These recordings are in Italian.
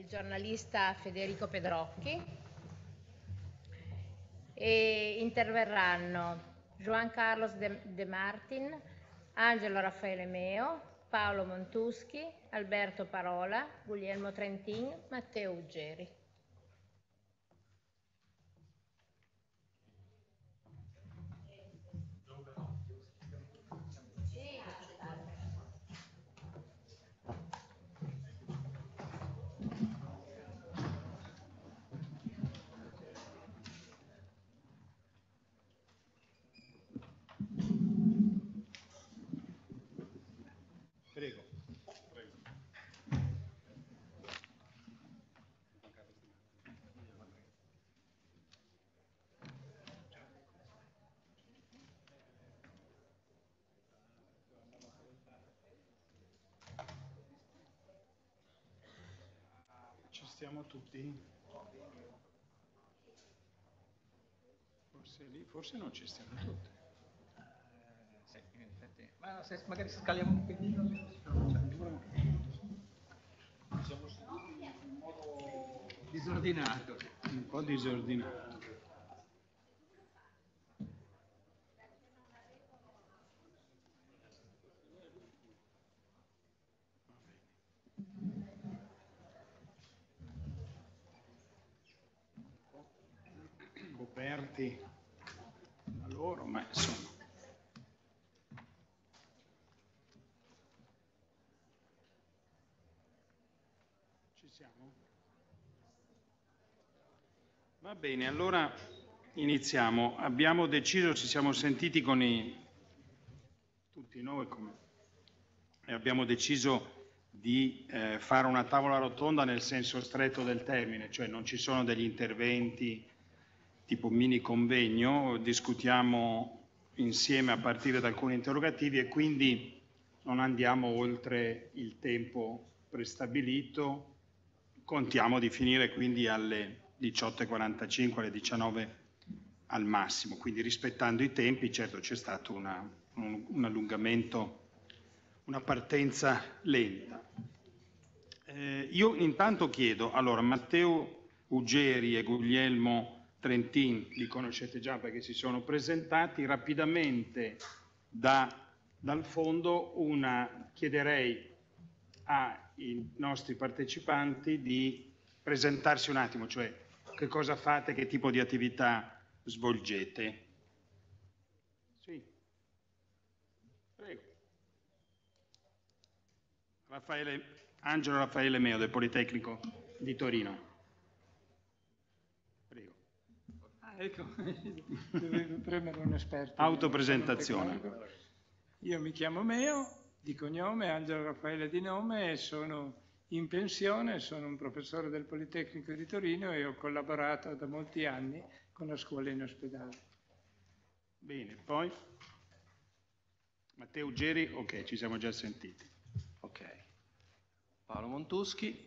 il giornalista Federico Pedrocchi e interverranno Juan Carlos De, Martin, Angelo Raffaele Meo, Paolo Montuschi, Alberto Parola, Guglielmo Trentin, Matteo Uggeri. siamo tutti? Forse lì, forse non ci stiamo tutti. Eh, Ma no, se magari scaliamo un pochino cioè, Siamo seduti in modo disordinato. Un po' disordinato. Va bene, allora iniziamo. Abbiamo deciso, ci siamo sentiti con i, tutti noi come, e abbiamo deciso di eh, fare una tavola rotonda nel senso stretto del termine, cioè non ci sono degli interventi tipo mini convegno, discutiamo insieme a partire da alcuni interrogativi e quindi non andiamo oltre il tempo prestabilito, contiamo di finire quindi alle 18.45 alle 19 al massimo, quindi rispettando i tempi, certo c'è stato una, un, un, allungamento, una partenza lenta. Eh, io intanto chiedo, allora Matteo Ugeri e Guglielmo Trentin, li conoscete già perché si sono presentati, rapidamente da, dal fondo una, chiederei ai nostri partecipanti di presentarsi un attimo, cioè che cosa fate, che tipo di attività svolgete. Sì, prego. Raffaele, Angelo Raffaele Meo del Politecnico di Torino. Prego. Ah, ecco, dovevo premere un esperto. Autopresentazione. Io mi chiamo Meo, di cognome, Angelo Raffaele di nome e sono in pensione, sono un professore del Politecnico di Torino e ho collaborato da molti anni con la scuola in ospedale. Bene, poi Matteo Ugeri, ok, ci siamo già sentiti. Ok. Paolo Montuschi,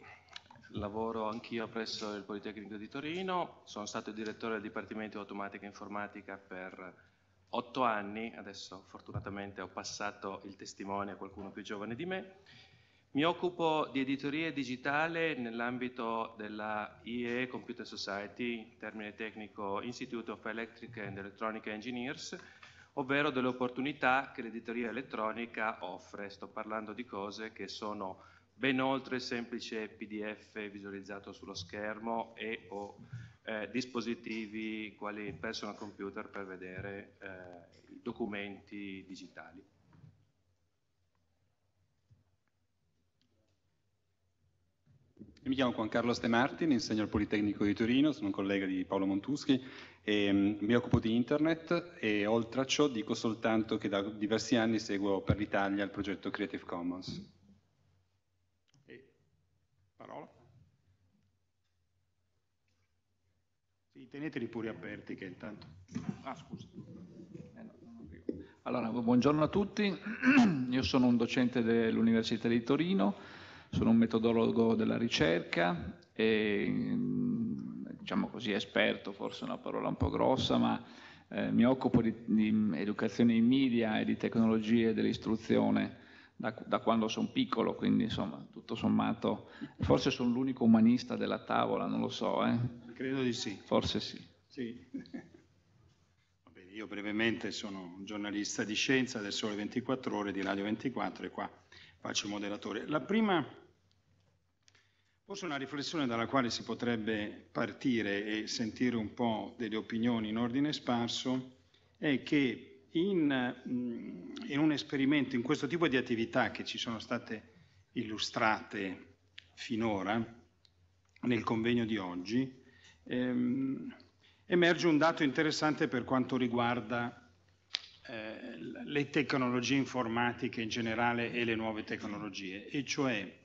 lavoro anch'io presso il Politecnico di Torino, sono stato direttore del Dipartimento di Automatica e Informatica per otto anni, adesso fortunatamente ho passato il testimone a qualcuno più giovane di me mi occupo di editoria digitale nell'ambito della IE Computer Society, termine tecnico Institute of Electric and Electronic Engineers, ovvero delle opportunità che l'editoria elettronica offre. Sto parlando di cose che sono ben oltre il semplice PDF visualizzato sullo schermo e o eh, dispositivi quali personal computer per vedere eh, documenti digitali. Io mi chiamo Juan Carlos De Martin, insegno al Politecnico di Torino, sono un collega di Paolo Montuschi e mm, mi occupo di internet e oltre a ciò dico soltanto che da diversi anni seguo per l'Italia il progetto Creative Commons. E parola? Sì, teneteli pure aperti che intanto... Ah, scusa. Eh, allora, buongiorno a tutti, io sono un docente dell'Università di Torino, sono un metodologo della ricerca e mm, diciamo così esperto, forse è una parola un po' grossa, ma eh, mi occupo di, di, educazione in media e di tecnologie dell'istruzione da, da quando sono piccolo, quindi insomma tutto sommato forse sono l'unico umanista della tavola, non lo so. Eh. Credo di sì. Forse sì. sì. io brevemente sono un giornalista di scienza del Sole 24 ore di Radio 24 e qua faccio il moderatore. La prima Forse una riflessione dalla quale si potrebbe partire e sentire un po' delle opinioni in ordine sparso è che in, mm, in un esperimento, in questo tipo di attività che ci sono state illustrate finora nel convegno di oggi, ehm, emerge un dato interessante per quanto riguarda eh, le tecnologie informatiche in generale e le nuove tecnologie, e cioè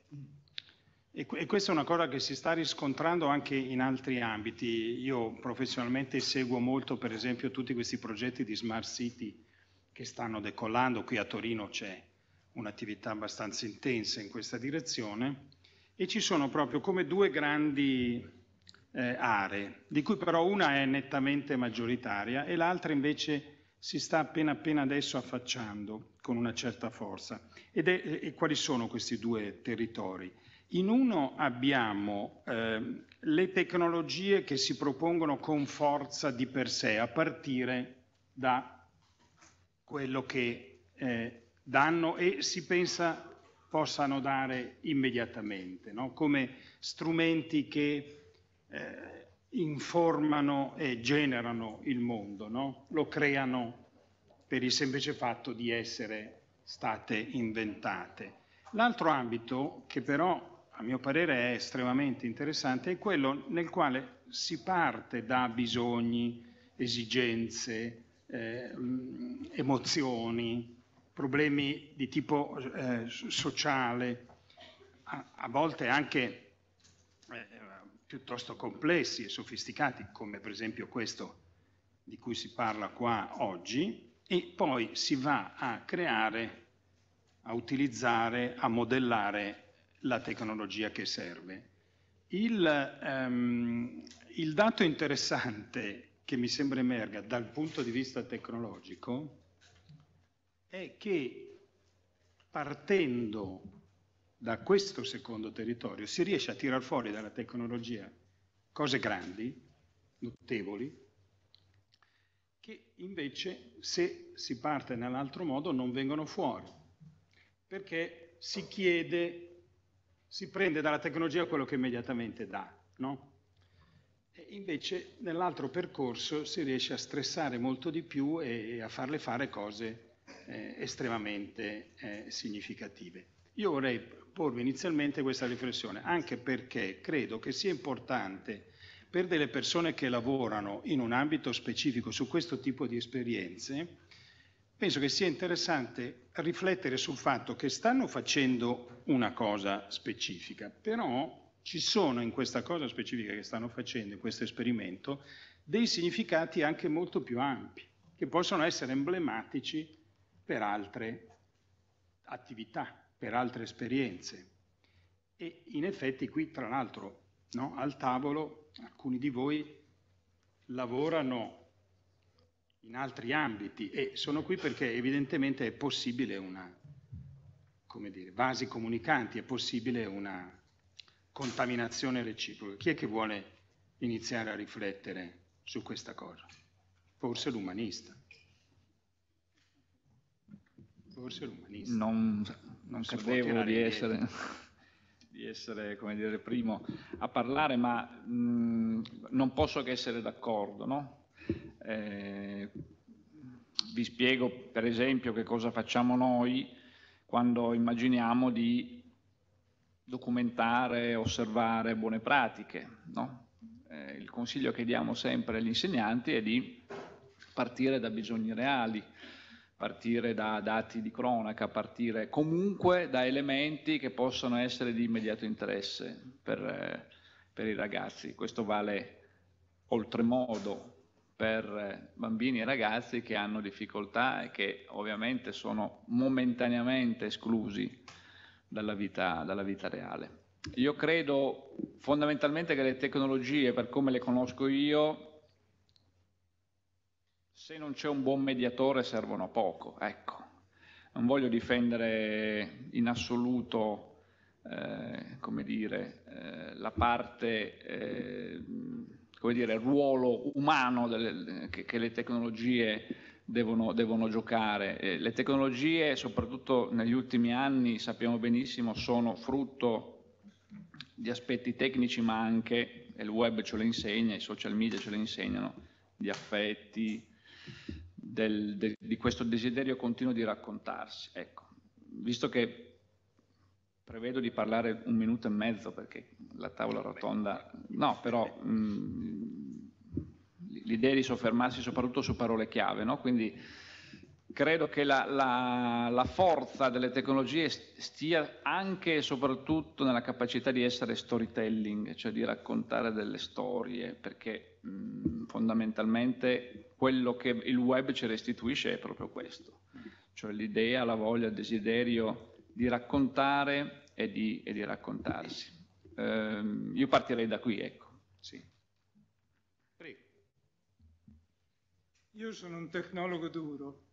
e, e questa è una cosa che si sta riscontrando anche in altri ambiti. Io professionalmente seguo molto, per esempio, tutti questi progetti di smart city che stanno decollando. Qui a Torino c'è un'attività abbastanza intensa in questa direzione e ci sono proprio come due grandi eh, aree, di cui però una è nettamente maggioritaria e l'altra invece si sta appena appena adesso affacciando con una certa forza. Ed è, e quali sono questi due territori? In uno abbiamo eh, le tecnologie che si propongono con forza di per sé, a partire da quello che eh, danno e si pensa possano dare immediatamente, no? come strumenti che eh, informano e generano il mondo, no? lo creano per il semplice fatto di essere state inventate. L'altro ambito che però a mio parere è estremamente interessante, è quello nel quale si parte da bisogni, esigenze, eh, emozioni, problemi di tipo eh, sociale, a, a, volte anche eh, piuttosto complessi e sofisticati, come per esempio questo di cui si parla qua oggi, e poi si va a creare, a utilizzare, a modellare la tecnologia che serve. Il, um, il dato interessante che mi sembra emerga dal punto di vista tecnologico è che partendo da questo secondo territorio si riesce a tirar fuori dalla tecnologia cose grandi, notevoli, che invece se si parte nell'altro modo non vengono fuori, perché si chiede si prende dalla tecnologia quello che immediatamente dà, no? E invece nell'altro percorso si riesce a stressare molto di più e, a farle fare cose eh, estremamente eh, significative. Io vorrei porvi inizialmente questa riflessione, anche perché credo che sia importante per delle persone che lavorano in un ambito specifico su questo tipo di esperienze, penso che sia interessante riflettere sul fatto che stanno facendo una cosa specifica, però ci sono in questa cosa specifica che stanno facendo, in questo esperimento, dei significati anche molto più ampi, che possono essere emblematici per altre attività, per altre esperienze. E in effetti qui, tra l'altro, no, al tavolo alcuni di voi lavorano in altri ambiti e sono qui perché evidentemente è possibile una, come dire, vasi comunicanti, è possibile una contaminazione reciproca. Chi è che vuole iniziare a riflettere su questa cosa? Forse l'umanista. Forse l'umanista. Non, non credevo di essere, di essere, come dire, primo a parlare, ma mh, mm, non posso che essere d'accordo, no? Eh, vi spiego per esempio che cosa facciamo noi quando immaginiamo di documentare, osservare buone pratiche. No? Eh, il consiglio che diamo sempre agli insegnanti è di partire da bisogni reali, partire da dati di cronaca, partire comunque da elementi che possono essere di immediato interesse per, eh, per i ragazzi. Questo vale oltremodo per bambini e ragazzi che hanno difficoltà e che ovviamente sono momentaneamente esclusi dalla vita, dalla vita reale. Io credo fondamentalmente che le tecnologie, per come le conosco io, se non c'è un buon mediatore servono poco, ecco. Non voglio difendere in assoluto eh, come dire, eh, la parte eh, come dire, ruolo umano delle, che, che, le tecnologie devono, devono giocare. Eh, le tecnologie, soprattutto negli ultimi anni, sappiamo benissimo, sono frutto di aspetti tecnici, ma anche, e il web ce lo insegna, i social media ce lo insegnano, di affetti, del, de, di questo desiderio continuo di raccontarsi. Ecco, visto che Prevedo di parlare un minuto e mezzo perché la tavola rotonda... No, però mm, l'idea di soffermarsi soprattutto su parole chiave, no? quindi credo che la, la, la, forza delle tecnologie stia anche e soprattutto nella capacità di essere storytelling, cioè di raccontare delle storie, perché mh, mm, fondamentalmente quello che il web ci restituisce è proprio questo, cioè l'idea, la voglia, il desiderio di raccontare e di, e di raccontarsi. Eh, io partirei da qui, ecco. Sì. Prego. Io sono un tecnologo duro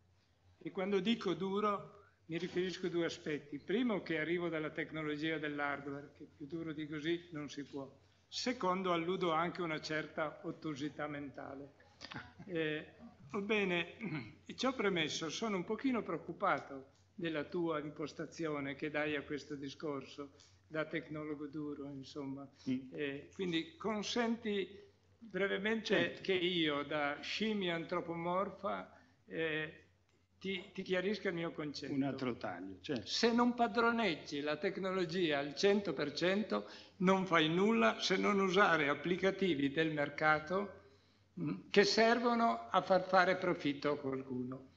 e quando dico duro mi riferisco a due aspetti. Primo che arrivo dalla tecnologia dell'hardware, che più duro di così non si può. Secondo alludo anche a una certa ottusità mentale. Eh, Obbene, ciò premesso sono un pochino preoccupato della tua impostazione che dai a questo discorso, da tecnologo duro, insomma. Mm. Eh, quindi consenti brevemente certo. che io, da scimmia antropomorfa, eh, ti, ti, chiarisca il mio concetto. Un altro taglio, certo. Se non padroneggi la tecnologia al 100%, non fai nulla se non usare applicativi del mercato mh, mm, che servono a far fare profitto a qualcuno.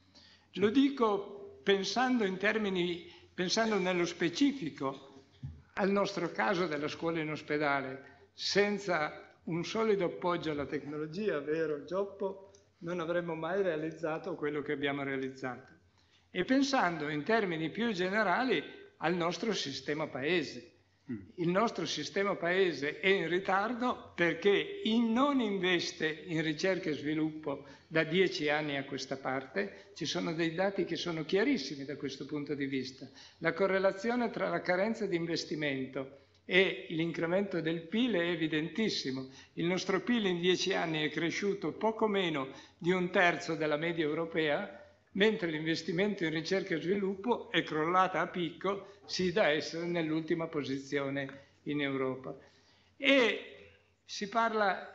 Certo. Lo dico pensando, termini, pensando nello specifico al nostro caso della scuola in ospedale, senza un solido appoggio alla tecnologia, vero Gioppo, non avremmo mai realizzato quello che abbiamo realizzato. E pensando in termini più generali al nostro sistema paese, il nostro sistema paese è in ritardo perché in non investe in ricerca e sviluppo da dieci anni a questa parte. Ci sono dei dati che sono chiarissimi da questo punto di vista. La correlazione tra la carenza di investimento e l'incremento del PIL è evidentissimo. Il nostro PIL in dieci anni è cresciuto poco meno di un terzo della media europea, mentre l'investimento in ricerca e sviluppo è crollata a picco, si da essere nell'ultima posizione in Europa. E si parla,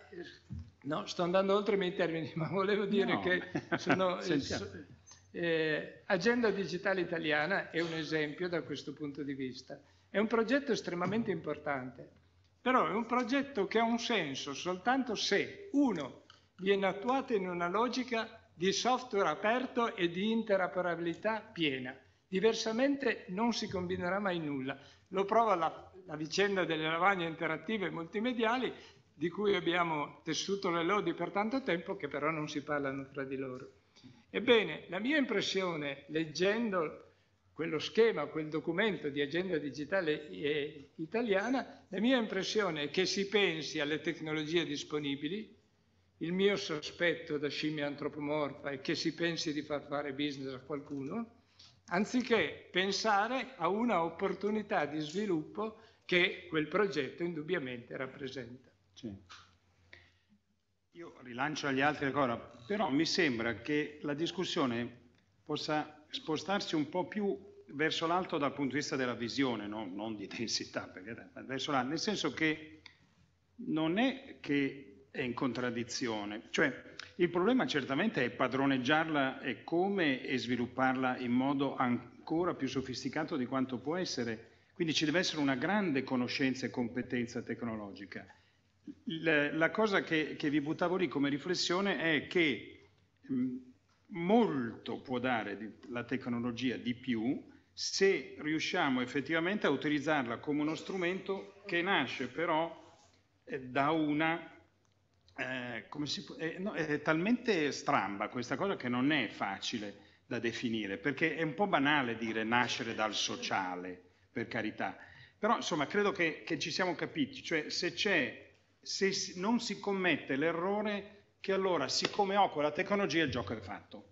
no, sto andando oltre i miei termini, ma volevo dire no. che sono, eh, Agenda Digitale Italiana è un esempio da questo punto di vista. È un progetto estremamente importante, però è un progetto che ha un senso soltanto se, uno, viene attuato in una logica di software aperto e di interoperabilità piena. Diversamente non si combinerà mai nulla. Lo prova la, la vicenda delle lavagne interattive multimediali di cui abbiamo tessuto le lodi per tanto tempo che però non si parlano tra di loro. Ebbene, la mia impressione leggendo quello schema, quel documento di agenda digitale eh, italiana, la mia impressione è che si pensi alle tecnologie disponibili, il mio sospetto da scimmia antropomorfa è che si pensi di far fare business a qualcuno, anziché pensare a una opportunità di sviluppo che quel progetto indubbiamente rappresenta. Sì. Io rilancio agli altri ancora, però mi sembra che la discussione possa spostarsi un po' più verso l'alto dal punto di vista della visione, no? non di densità, perché, nel senso che non è che è in contraddizione. Cioè, il problema certamente è padroneggiarla e come e svilupparla in modo ancora più sofisticato di quanto può essere. Quindi ci deve essere una grande conoscenza e competenza tecnologica. La cosa che, che vi buttavo lì come riflessione è che molto può dare la tecnologia di più se riusciamo effettivamente a utilizzarla come uno strumento che nasce però eh, da una eh, si, eh, no, è talmente stramba questa cosa che non è facile da definire, perché è un po' banale dire nascere dal sociale, per carità. Però insomma credo che, che ci siamo capiti, cioè se c'è, se non si commette l'errore che allora siccome ho quella tecnologia il gioco è fatto.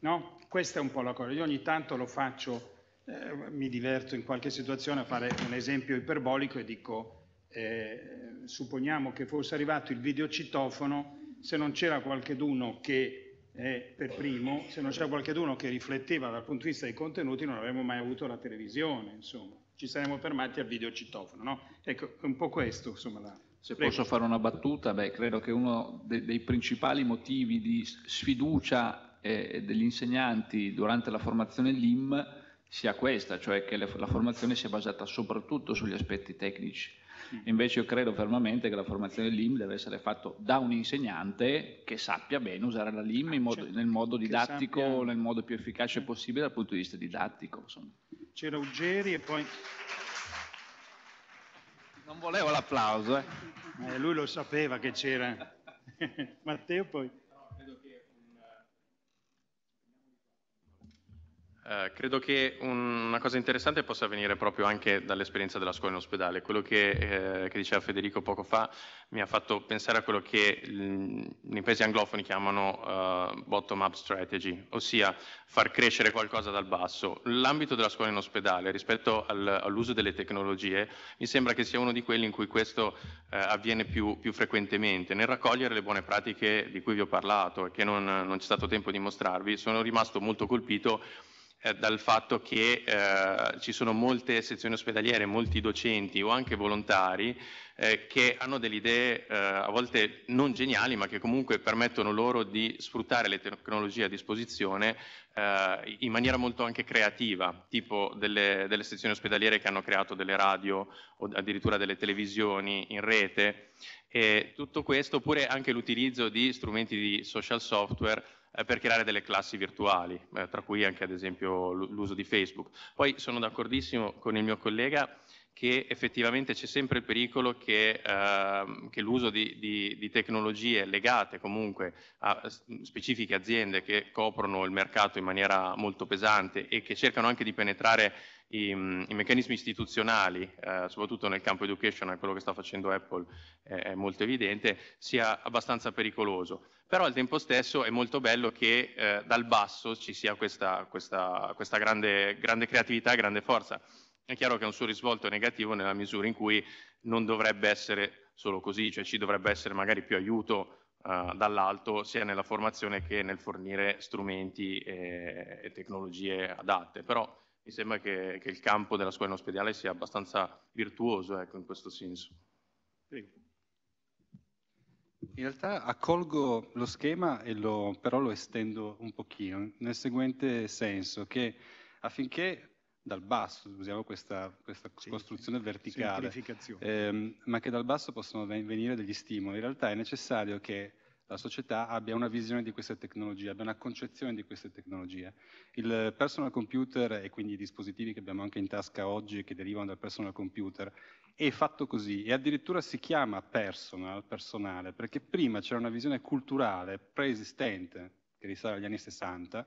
No? Questa è un po' la cosa. Io ogni tanto lo faccio, eh, mi diverto in qualche situazione a fare un esempio iperbolico e dico eh, supponiamo che fosse arrivato il videocitofono, se non c'era qualcheduno che eh, per primo, se non c'era qualcheduno che rifletteva dal punto di vista dei contenuti, non avremmo mai avuto la televisione, insomma. Ci saremmo fermati al videocitofono, no? Ecco, è un po' questo, insomma, la, se Prego. posso fare una battuta, beh, credo che uno de dei principali motivi di sfiducia eh, degli insegnanti durante la formazione LIM sia questa, cioè che la formazione sia basata soprattutto sugli aspetti tecnici Mm-hmm. Invece io credo fermamente che la formazione LIM deve essere fatta da un insegnante che sappia bene usare la LIM ah, modo, certo. nel modo didattico, sappia... nel modo più efficace eh. possibile dal punto di vista didattico. C'era Uggeri e poi... Non volevo l'applauso. Eh. Eh, lui lo sapeva che c'era. Matteo poi... Eh, credo che un, una cosa interessante possa venire proprio anche dall'esperienza della scuola in ospedale. Quello che, eh, che, diceva Federico poco fa mi ha fatto pensare a quello che mm, nei paesi anglofoni chiamano uh, bottom-up strategy, ossia far crescere qualcosa dal basso. L'ambito della scuola in ospedale rispetto al, all'uso delle tecnologie mi sembra che sia uno di quelli in cui questo eh, avviene più, più, frequentemente. Nel raccogliere le buone pratiche di cui vi ho parlato e che non, non c'è stato tempo di mostrarvi, sono rimasto molto colpito eh, dal fatto che eh, ci sono molte sezioni ospedaliere, molti docenti o anche volontari eh, che hanno delle idee eh, a volte non geniali ma che comunque permettono loro di sfruttare le tecnologie a disposizione eh, in maniera molto anche creativa, tipo delle, delle, sezioni ospedaliere che hanno creato delle radio o addirittura delle televisioni in rete e tutto questo oppure anche l'utilizzo di strumenti di social software eh, per creare delle classi virtuali, eh, tra cui anche ad esempio l'uso di Facebook. Poi sono d'accordissimo con il mio collega che effettivamente c'è sempre il pericolo che, ehm, che l'uso di, di, di, tecnologie legate comunque a specifiche aziende che coprono il mercato in maniera molto pesante e che cercano anche di penetrare i, i meccanismi istituzionali, eh, soprattutto nel campo education, quello che sta facendo Apple eh, è molto evidente, sia abbastanza pericoloso. Però al tempo stesso è molto bello che eh, dal basso ci sia questa, questa, questa grande, grande creatività e grande forza. È chiaro che ha un suo risvolto negativo nella misura in cui non dovrebbe essere solo così, cioè ci dovrebbe essere magari più aiuto uh, dall'alto sia nella formazione che nel fornire strumenti e, e tecnologie adatte, però mi sembra che, che, il campo della scuola in ospedale sia abbastanza virtuoso ecco, in questo senso. Prego. In realtà accolgo lo schema, lo, però lo estendo un pochino, nel seguente senso che affinché dal basso, usiamo questa, questa sì, costruzione verticale, ehm, ma che dal basso possono venire degli stimoli. In realtà è necessario che la società abbia una visione di queste tecnologie, abbia una concezione di queste tecnologie. Il personal computer e quindi i dispositivi che abbiamo anche in tasca oggi che derivano dal personal computer è fatto così e addirittura si chiama personal, personale, perché prima c'era una visione culturale preesistente che risale agli anni 60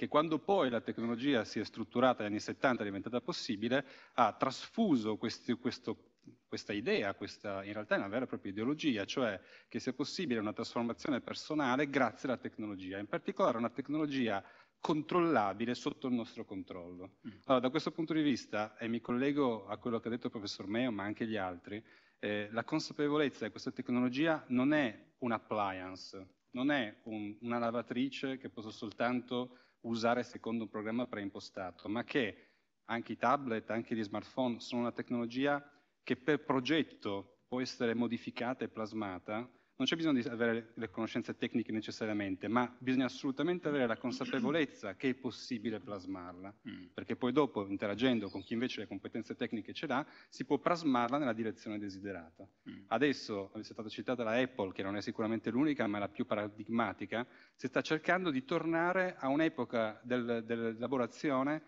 che quando poi la tecnologia si è strutturata negli anni 70 è diventata possibile, ha trasfuso questi, questo, questa idea, questa in realtà è una vera e propria ideologia, cioè che sia possibile una trasformazione personale grazie alla tecnologia, in particolare una tecnologia controllabile sotto il nostro controllo. Mm. Allora, da questo punto di vista, e mi collego a quello che ha detto il professor Meo, ma anche gli altri, eh, la consapevolezza che questa tecnologia non è un appliance, non è un, una lavatrice che posso soltanto usare secondo un programma preimpostato, ma che anche i tablet, anche gli smartphone sono una tecnologia che per progetto può essere modificata e plasmata non c'è bisogno di avere le conoscenze tecniche necessariamente, ma bisogna assolutamente avere la consapevolezza che è possibile plasmarla, mm. perché poi dopo, interagendo con chi invece le competenze tecniche ce l'ha, si può plasmarla nella direzione desiderata. Mm. Adesso, è stata citata la Apple, che non è sicuramente l'unica, ma la più paradigmatica, si sta cercando di tornare a un'epoca del, dell'elaborazione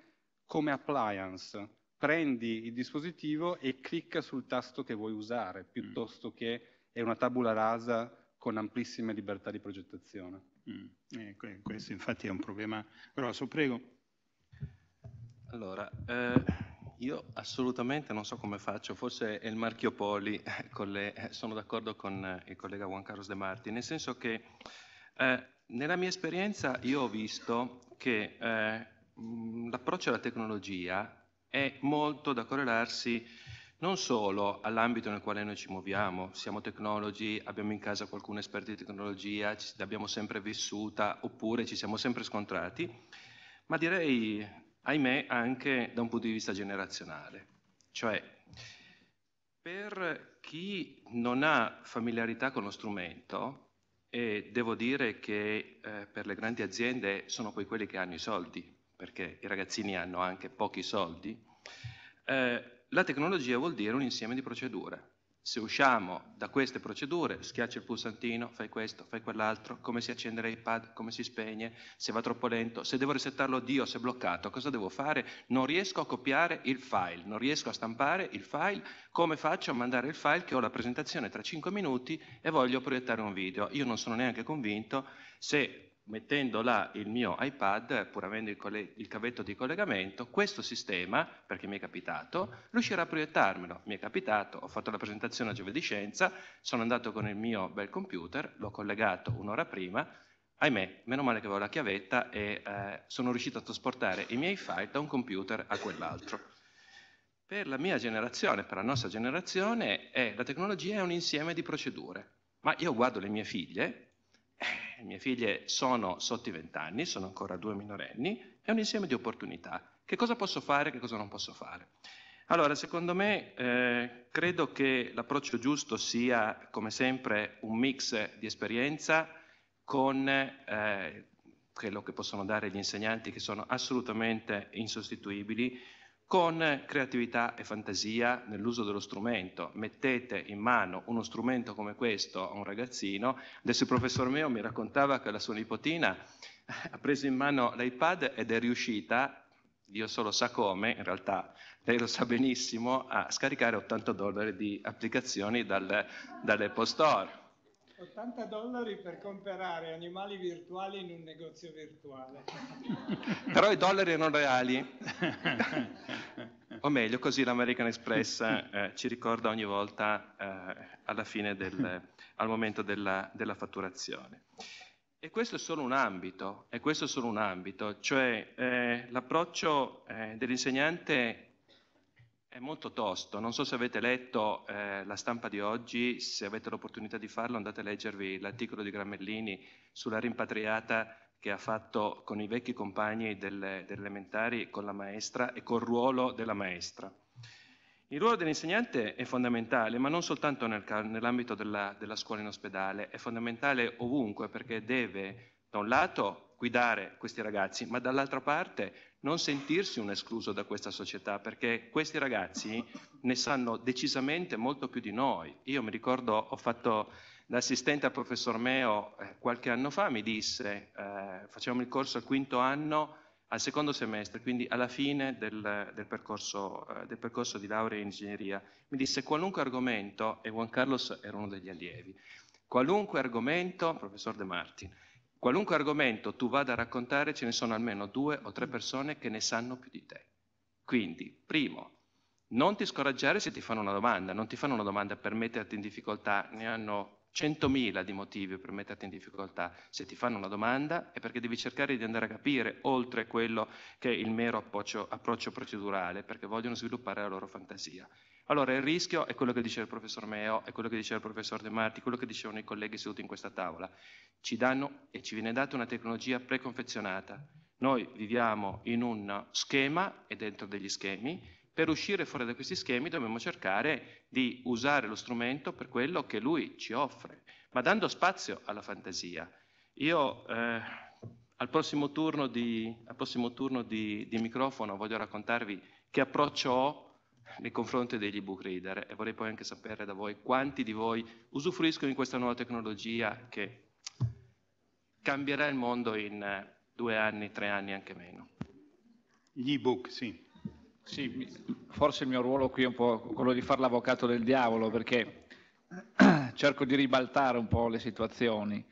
come appliance, prendi il dispositivo e clicca sul tasto che vuoi usare, mm. piuttosto mm. che è una tabula rasa con amplissime libertà di progettazione. Mm. Eh, questo infatti è un problema grosso. Prego. Allora, eh, io assolutamente non so come faccio, forse è il marchio Poli, eh, le, eh, sono d'accordo con eh, il collega Juan Carlos De Marti, nel senso che eh, nella mia esperienza io ho visto che l'approccio alla tecnologia è molto da correlarsi non solo all'ambito nel quale noi ci muoviamo, siamo tecnologi, abbiamo in casa qualcuno esperto di tecnologia, ci, l'abbiamo sempre vissuta oppure ci siamo sempre scontrati, ma direi, ahimè, anche da un punto di vista generazionale. Cioè, per chi non ha familiarità con lo strumento, e devo dire che eh, per le grandi aziende sono poi quelli che hanno i soldi, perché i ragazzini hanno anche pochi soldi, eh, la tecnologia vuol dire un insieme di procedure. Se usciamo da queste procedure, schiacci il pulsantino, fai questo, fai quell'altro, come si accende l'iPad, come si spegne, se va troppo lento, se devo resettarlo, Dio, se è bloccato, cosa devo fare? Non riesco a copiare il file, non riesco a stampare il file, come faccio a mandare il file che ho la presentazione tra 5 minuti e voglio proiettare un video? Io non sono neanche convinto se mettendo là il mio iPad, pur avendo il, coll- il, cavetto di collegamento, questo sistema, perché mi è capitato, riuscirà a proiettarmelo. Mi è capitato, ho fatto la presentazione a Giovedì Scienza, sono andato con il mio bel computer, l'ho collegato un'ora prima, ahimè, meno male che avevo la chiavetta e eh, sono riuscito a trasportare i miei file da un computer a quell'altro. Per la mia generazione, per la nostra generazione, eh, la tecnologia è un insieme di procedure. Ma io guardo le mie figlie... Eh, mie figlie sono sotto i vent'anni, sono ancora due minorenni, è un insieme di opportunità. Che cosa posso fare e che cosa non posso fare? Allora, secondo me, eh, credo che l'approccio giusto sia, come sempre, un mix di esperienza con eh, quello che possono dare gli insegnanti che sono assolutamente insostituibili con creatività e fantasia nell'uso dello strumento. Mettete in mano uno strumento come questo a un ragazzino. Adesso il professor Meo mi raccontava che la sua nipotina ha preso in mano l'iPad ed è riuscita, Dio solo sa come, in realtà lei lo sa benissimo, a scaricare 80 dollari di applicazioni dal, dall'Apple Store. 80 dollari per comprare animali virtuali in un negozio virtuale. Però i dollari erano reali. o meglio, così l'American Express eh, ci ricorda ogni volta eh, alla fine del, al momento della, della, fatturazione. E questo è solo un ambito, e questo è solo un ambito, cioè eh, l'approccio eh, dell'insegnante è molto tosto, non so se avete letto eh, la stampa di oggi, se avete l'opportunità di farlo andate a leggervi l'articolo di Grammellini sulla rimpatriata che ha fatto con i vecchi compagni delle, delle elementari, con la maestra e col ruolo della maestra. Il ruolo dell'insegnante è fondamentale, ma non soltanto nel, nell'ambito della, della scuola in ospedale, è fondamentale ovunque perché deve, da un lato, guidare questi ragazzi, ma dall'altra parte non sentirsi un escluso da questa società, perché questi ragazzi ne sanno decisamente molto più di noi. Io mi ricordo, ho fatto l'assistente al professor Meo eh, qualche anno fa, mi disse, eh, facevamo il corso al quinto anno, al secondo semestre, quindi alla fine del, del, percorso, eh, del percorso di laurea in ingegneria, mi disse qualunque argomento, e Juan Carlos era uno degli allievi, qualunque argomento, professor De Martin, Qualunque argomento tu vada a raccontare, ce ne sono almeno due o tre mm. persone che ne sanno più di te. Quindi, primo, non ti scoraggiare se ti fanno una domanda, non ti fanno una domanda per metterti in difficoltà, ne hanno centomila di motivi per metterti in difficoltà. Se ti fanno una domanda è perché devi cercare di andare a capire oltre quello che è il mero approccio, approccio procedurale, perché vogliono sviluppare la loro fantasia. Allora il rischio è quello che dice il professor Meo, è quello che diceva il professor De Marti, quello che dicevano i colleghi seduti in questa tavola. Ci danno e ci viene data una tecnologia preconfezionata. Noi viviamo in un schema e dentro degli schemi, per uscire fuori da questi schemi dobbiamo cercare di usare lo strumento per quello che lui ci offre, ma dando spazio alla fantasia. Io eh, al prossimo turno, di, al prossimo turno di, di microfono voglio raccontarvi che approccio ho nei confronti degli ebook reader e vorrei poi anche sapere da voi quanti di voi usufruiscono di questa nuova tecnologia che cambierà il mondo in eh, due anni, tre anni, anche meno. Gli ebook, sì. Sì, forse il mio ruolo qui è un po' quello di far l'avvocato del diavolo perché cerco di ribaltare un po' le situazioni.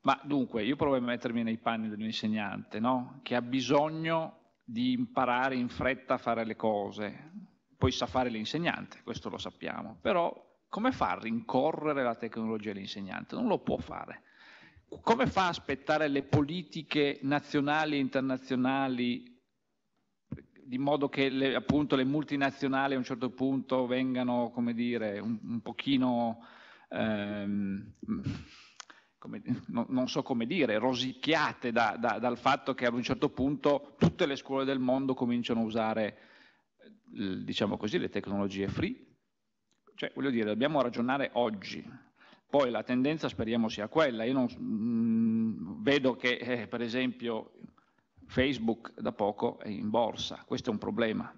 Ma dunque, io provo a mettermi nei panni dell'insegnante, no? che ha bisogno di imparare in fretta a fare le cose, poi sa fare l'insegnante, questo lo sappiamo, però come fa a rincorrere la tecnologia l'insegnante? Non lo può fare. Come fa a aspettare le politiche nazionali e internazionali di modo che le, appunto, le multinazionali a un certo punto vengano, come dire, un, un pochino, ehm, come, no, non so come dire, rosicchiate da, da, dal fatto che ad un certo punto tutte le scuole del mondo cominciano a usare diciamo così, le tecnologie free. Cioè, voglio dire, dobbiamo ragionare oggi. Poi la tendenza speriamo sia quella. Io non, mh, mm, vedo che, eh, per esempio, Facebook da poco è in borsa. Questo è un problema.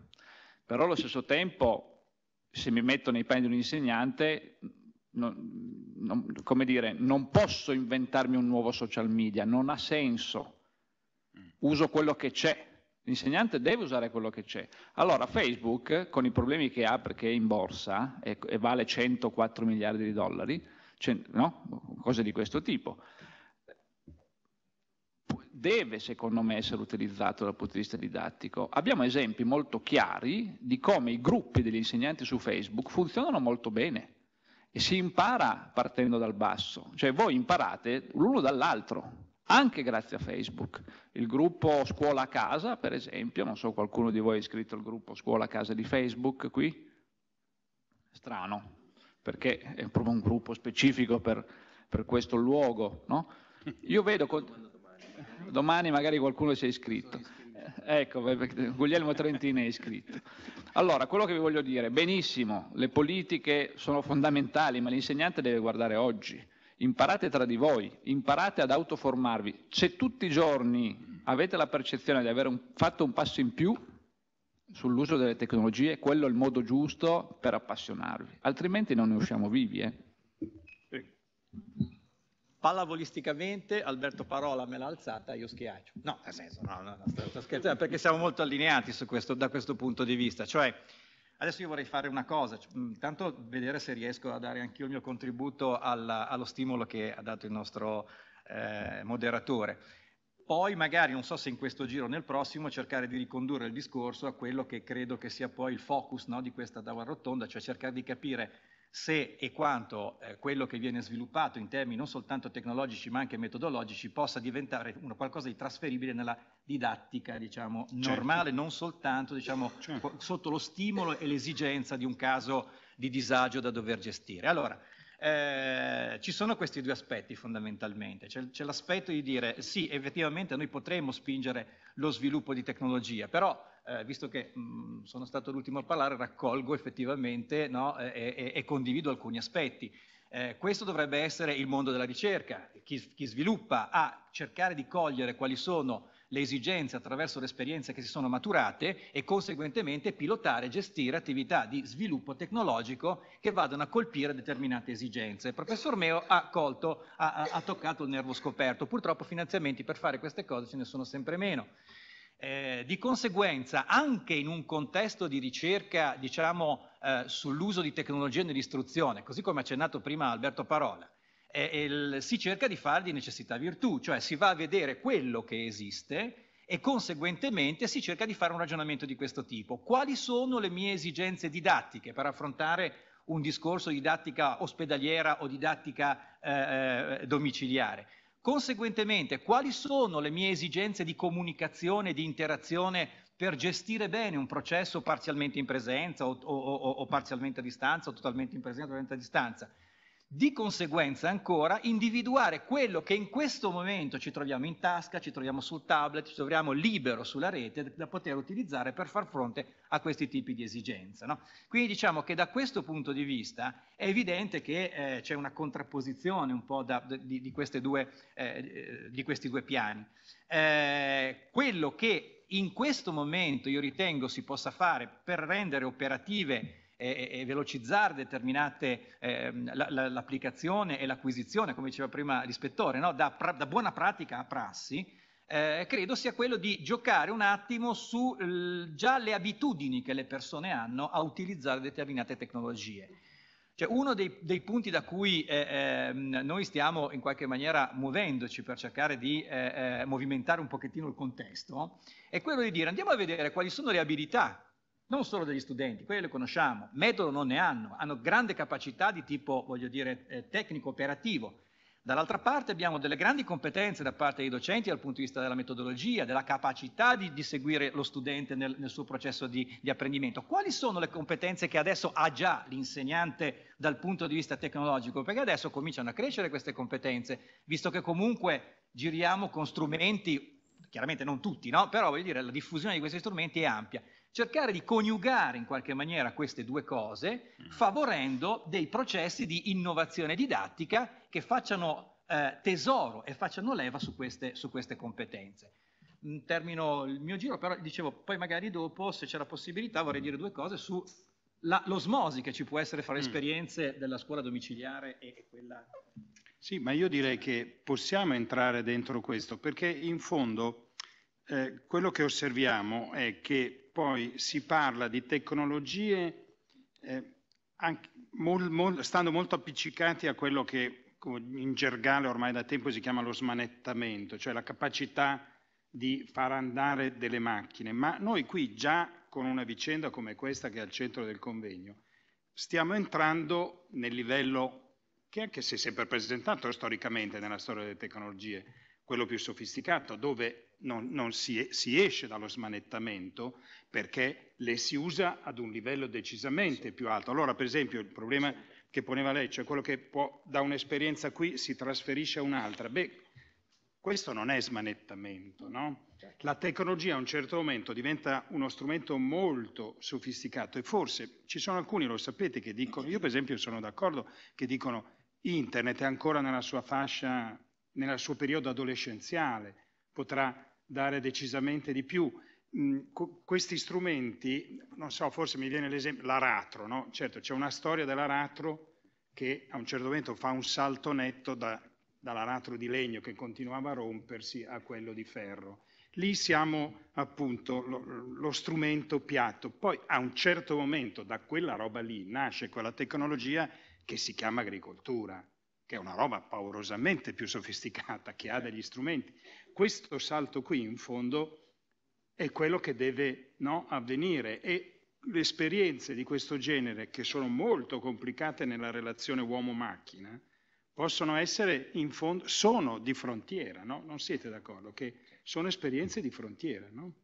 Però allo stesso tempo, se mi metto nei panni di un insegnante, non, non, come dire, non posso inventarmi un nuovo social media, non ha senso. Mm. Uso quello che c'è L'insegnante deve usare quello che c'è. Allora Facebook, con i problemi che ha perché è in borsa e, e vale 104 miliardi di dollari, no? cose di questo tipo, deve secondo me essere utilizzato dal punto di vista didattico. Abbiamo esempi molto chiari di come i gruppi degli insegnanti su Facebook funzionano molto bene e si impara partendo dal basso, cioè voi imparate l'uno dall'altro, anche grazie a Facebook. Il gruppo Scuola a Casa, per esempio, non so qualcuno di voi è iscritto al gruppo Scuola a Casa di Facebook qui? Strano, perché è proprio un gruppo specifico per, per questo luogo, no? Io vedo... Con... Domani magari qualcuno si è iscritto. Ecco, Guglielmo Trentini è iscritto. Allora, quello che vi voglio dire, benissimo, le politiche sono fondamentali, ma l'insegnante deve guardare oggi imparate tra di voi, imparate ad autoformarvi. Se tutti i giorni avete la percezione di aver un, fatto un passo in più sull'uso delle tecnologie, quello è il modo giusto per appassionarvi, altrimenti non ne usciamo vivi. Eh? Pallavolisticamente Alberto Parola me l'ha alzata, io schiaccio. No, nel senso, no, no, no sto scherzando, perché siamo molto allineati questo, da questo punto di vista. Cioè, Adesso io vorrei fare una cosa, intanto vedere se riesco a dare anche io il mio contributo alla, allo stimolo che ha dato il nostro eh, moderatore. Poi magari, non so se in questo giro o nel prossimo, cercare di ricondurre il discorso a quello che credo che sia poi il focus no, di questa tavola rotonda, cioè cercare di capire se e quanto eh, quello che viene sviluppato in termini non soltanto tecnologici ma anche metodologici possa diventare una, qualcosa di trasferibile nella didattica diciamo, certo. normale, non soltanto diciamo, certo. sotto lo stimolo e l'esigenza di un caso di disagio da dover gestire. Allora, eh, ci sono questi due aspetti fondamentalmente. C'è, c'è, l'aspetto di dire sì, effettivamente noi potremmo spingere lo sviluppo di tecnologia, però eh, visto che mh, mm, sono stato l'ultimo a parlare, raccolgo effettivamente no, e, e, e, condivido alcuni aspetti. Eh, questo dovrebbe essere il mondo della ricerca, chi, chi, sviluppa a cercare di cogliere quali sono le esigenze attraverso le esperienze che si sono maturate e conseguentemente pilotare e gestire attività di sviluppo tecnologico che vadano a colpire determinate esigenze. Il professor Meo ha colto, ha, ha toccato il nervo scoperto, purtroppo finanziamenti per fare queste cose ce ne sono sempre meno. Eh, di conseguenza, anche in un contesto di ricerca, diciamo, eh, sull'uso di tecnologie nell'istruzione, così come ha accennato prima Alberto Parola, eh, il, si cerca di fare di necessità virtù, cioè si va a vedere quello che esiste e conseguentemente si cerca di fare un ragionamento di questo tipo. Quali sono le mie esigenze didattiche per affrontare un discorso didattica ospedaliera o didattica eh, eh, domiciliare? Conseguentemente, quali sono le mie esigenze di comunicazione e di interazione per gestire bene un processo parzialmente in presenza o, o, o, o parzialmente a distanza o totalmente in presenza o totalmente a distanza? Di conseguenza, ancora, individuare quello che in questo momento ci troviamo in tasca, ci troviamo sul tablet, ci troviamo libero sulla rete da poter utilizzare per far fronte a questi tipi di esigenze. No? Quindi diciamo che da questo punto di vista è evidente che eh, c'è una contrapposizione un po' da, di, di, due, eh, eh, di, questi due piani. Eh, quello che in questo momento io ritengo si possa fare per rendere operative e, e velocizzare determinate eh, l'applicazione e l'acquisizione, come diceva prima l'ispettore, no? da, pra, da, buona pratica a prassi, eh, credo sia quello di giocare un attimo su eh, già le abitudini che le persone hanno a utilizzare determinate tecnologie. Cioè, uno dei, dei, punti da cui eh, eh, noi stiamo in qualche maniera muovendoci per cercare di eh, eh, movimentare un pochettino il contesto è quello di dire andiamo a vedere quali sono le abilità non solo degli studenti, quelli lo conosciamo, metodo non ne hanno, hanno grande capacità di tipo, voglio dire, eh, tecnico-operativo. Dall'altra parte abbiamo delle grandi competenze da parte dei docenti dal punto di vista della metodologia, della capacità di, di seguire lo studente nel, nel suo processo di, di, apprendimento. Quali sono le competenze che adesso ha già l'insegnante dal punto di vista tecnologico? Perché adesso cominciano a crescere queste competenze, visto che comunque giriamo con strumenti, chiaramente non tutti, no? però voglio dire la diffusione di questi strumenti è ampia cercare di coniugare in qualche maniera queste due cose, mm. favorendo dei processi di innovazione didattica che facciano eh, tesoro e facciano leva su queste, su queste competenze mm, termino il mio giro, però dicevo, poi magari dopo, se c'è la possibilità, vorrei dire due cose sull'osmosi che ci può essere fra le mm. esperienze della scuola domiciliare e quella... Sì, ma io direi che possiamo entrare dentro questo, perché in fondo eh, quello che osserviamo è che poi si parla di tecnologie eh, anche, mol, mol, stando molto appiccicati a quello che in gergale ormai da tempo si chiama lo smanettamento, cioè la capacità di far andare delle macchine, ma noi qui già con una vicenda come questa che è al centro del convegno stiamo entrando nel livello che anche se si è sempre presentato storicamente nella storia delle tecnologie, quello più sofisticato, dove non, non si, si, esce dallo smanettamento perché le si usa ad un livello decisamente sì. più alto. Allora, per esempio, il problema che poneva lei, cioè quello che può, da un'esperienza qui si trasferisce a un'altra. Beh, questo non è smanettamento, no? Certo. La tecnologia a un certo momento diventa uno strumento molto sofisticato e forse ci sono alcuni, lo sapete, che dicono, io per esempio sono d'accordo, che dicono internet è ancora nella sua fascia, nel suo periodo adolescenziale, potrà dare decisamente di più. Mm, questi strumenti, non so, forse mi viene l'esempio, l'aratro, no? Certo, c'è una storia dell'aratro che a un certo momento fa un salto netto da, dall'aratro di legno che continuava a rompersi a quello di ferro. Lì siamo appunto lo, lo strumento piatto. Poi a un certo momento da quella roba lì nasce quella tecnologia che si chiama agricoltura, che è una roba paurosamente più sofisticata, che ha degli strumenti questo salto qui in fondo è quello che deve no, avvenire e le esperienze di questo genere, che sono molto complicate nella relazione uomo-macchina, possono essere in fondo, sono di frontiera, no? Non siete d'accordo? Che sono esperienze di frontiera, no?